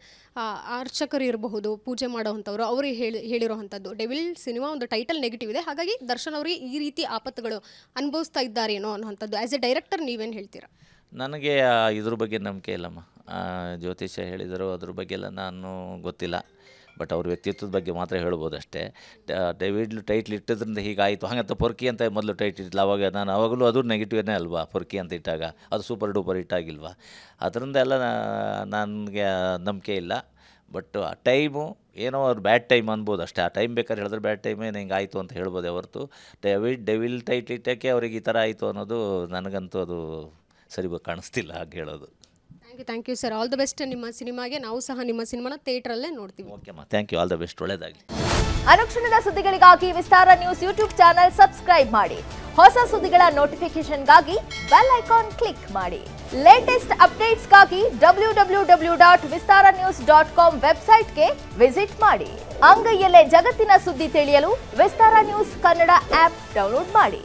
ಅರ್ಚಕರು ಇರಬಹುದು ಪೂಜೆ ಮಾಡೋವಂಥವ್ರು ಅವರು ಹೇಳಿ ಹೇಳಿರೋವಂಥದ್ದು ಡೆವಿಲ್ ಸಿನಿಮಾ ಒಂದು ಟೈಟಲ್ ನೆಗೆಟಿವ್ ಇದೆ ಹಾಗಾಗಿ ದರ್ಶನ್ ಅವರಿಗೆ ಈ ರೀತಿ ಆಪತ್ತುಗಳು ಅನುಭವಿಸ್ತಾ ಇದ್ದಾರೇನೋ ಅನ್ನೋಂಥದ್ದು ಆ್ಯಸ್ ಎ ಡೈರೆಕ್ಟರ್ ನೀವೇನು ಹೇಳ್ತೀರಾ ನನಗೆ ಇದ್ರ ಬಗ್ಗೆ ನಂಬಿಕೆ ಇಲ್ಲಮ್ಮ ಜ್ಯೋತಿಷ್ಯ ಹೇಳಿದರು ಅದ್ರ ಬಗ್ಗೆ ಎಲ್ಲ ನಾನು ಗೊತ್ತಿಲ್ಲ ಬಟ್ ಅವ್ರ ವ್ಯಕ್ತಿತ್ವದ ಬಗ್ಗೆ ಮಾತ್ರ ಹೇಳ್ಬೋದು ಅಷ್ಟೇ ಡೈವಿಡ್ಲು ಟೈಟ್ಲ್ ಇಟ್ಟಿದ್ರಿಂದ ಹೀಗಾಯಿತು ಹಾಗಂತ ಪೊರ್ಕಿ ಅಂತ ಮೊದಲು ಟೈಟ್ ಇಟ್ಟಿಲ್ಲ ಅವಾಗ ನಾನು ಅವಾಗಲೂ ಅದು ನೆಗೆಟಿವ್ನೇ ಅಲ್ವಾ ಪೊರ್ಕಿ ಅಂತ ಇಟ್ಟಾಗ ಅದು ಸೂಪರ್ ಡೂಪರ್ ಇಟ್ಟಾಗಿಲ್ವ ಅದರಿಂದ ಎಲ್ಲ ನನಗೆ ನಂಬಿಕೆ ಇಲ್ಲ ಬಟ್ ಆ ಟೈಮು ಏನೋ ಅವ್ರು ಬ್ಯಾಡ್ ಟೈಮ್ ಅನ್ಬೋದು ಅಷ್ಟೇ ಆ ಟೈಮ್ ಬೇಕಾದ್ರೆ ಹೇಳಿದ್ರೆ ಬ್ಯಾಡ್ ಟೈಮ್ ಏನು ಆಯಿತು ಅಂತ ಹೇಳ್ಬೋದು ಹೊರತು ಡೆವಿಡ್ ಡೆವಿಲ್ ಟೈಟ್ ಇಟ್ಟಕ್ಕೆ ಅವ್ರಿಗೆ ಈ ಥರ ಆಯಿತು ಅನ್ನೋದು ನನಗಂತೂ ಅದು ಸರಿ ಕಾಣಿಸ್ತಿಲ್ಲ ಹಾಗೆ ಹೇಳೋದು thank you sir all the best ನಿಮ್ಮ ಸಿನಿಮಾಗೆ ನಾವು ಸಹ ನಿಮ್ಮ ಸಿನಿಮಾನ ಅಲ್ಲೇ ನೋಡ್ತೀವಿ ಓಕೆ ಮಾ thank you all the best ಒಳ್ಳೆಯದಾಗಲಿ ಅನುಕ್ಷಣದ ಸುದ್ದಿಗಳಿಗಾಗಿ Vistara news YouTube channel subscribe ಮಾಡಿ ಹೊಸ ಸುದ್ದಿಗಳ ನೋಟಿಫಿಕೇಶನ್ಗಾಗಿ ಬೆಲ್ ಐಕಾನ್ ಕ್ಲಿಕ್ ಮಾಡಿ ಲೇಟೆಸ್ಟ್ ಅಪ್ಡೇಟ್ಸ್ಗಾಗಿ W W W dot Vistara news dot com ವೆಬ್ಸೈಟ್ಗೆ ವಿಸಿಟ್ ಮಾಡಿ ಅಂಗೈಯಲ್ಲೇ ಜಗತ್ತಿನ ಸುದ್ದಿ ತಿಳಿಯಲು Vistara news Kannada app download ಮಾಡಿ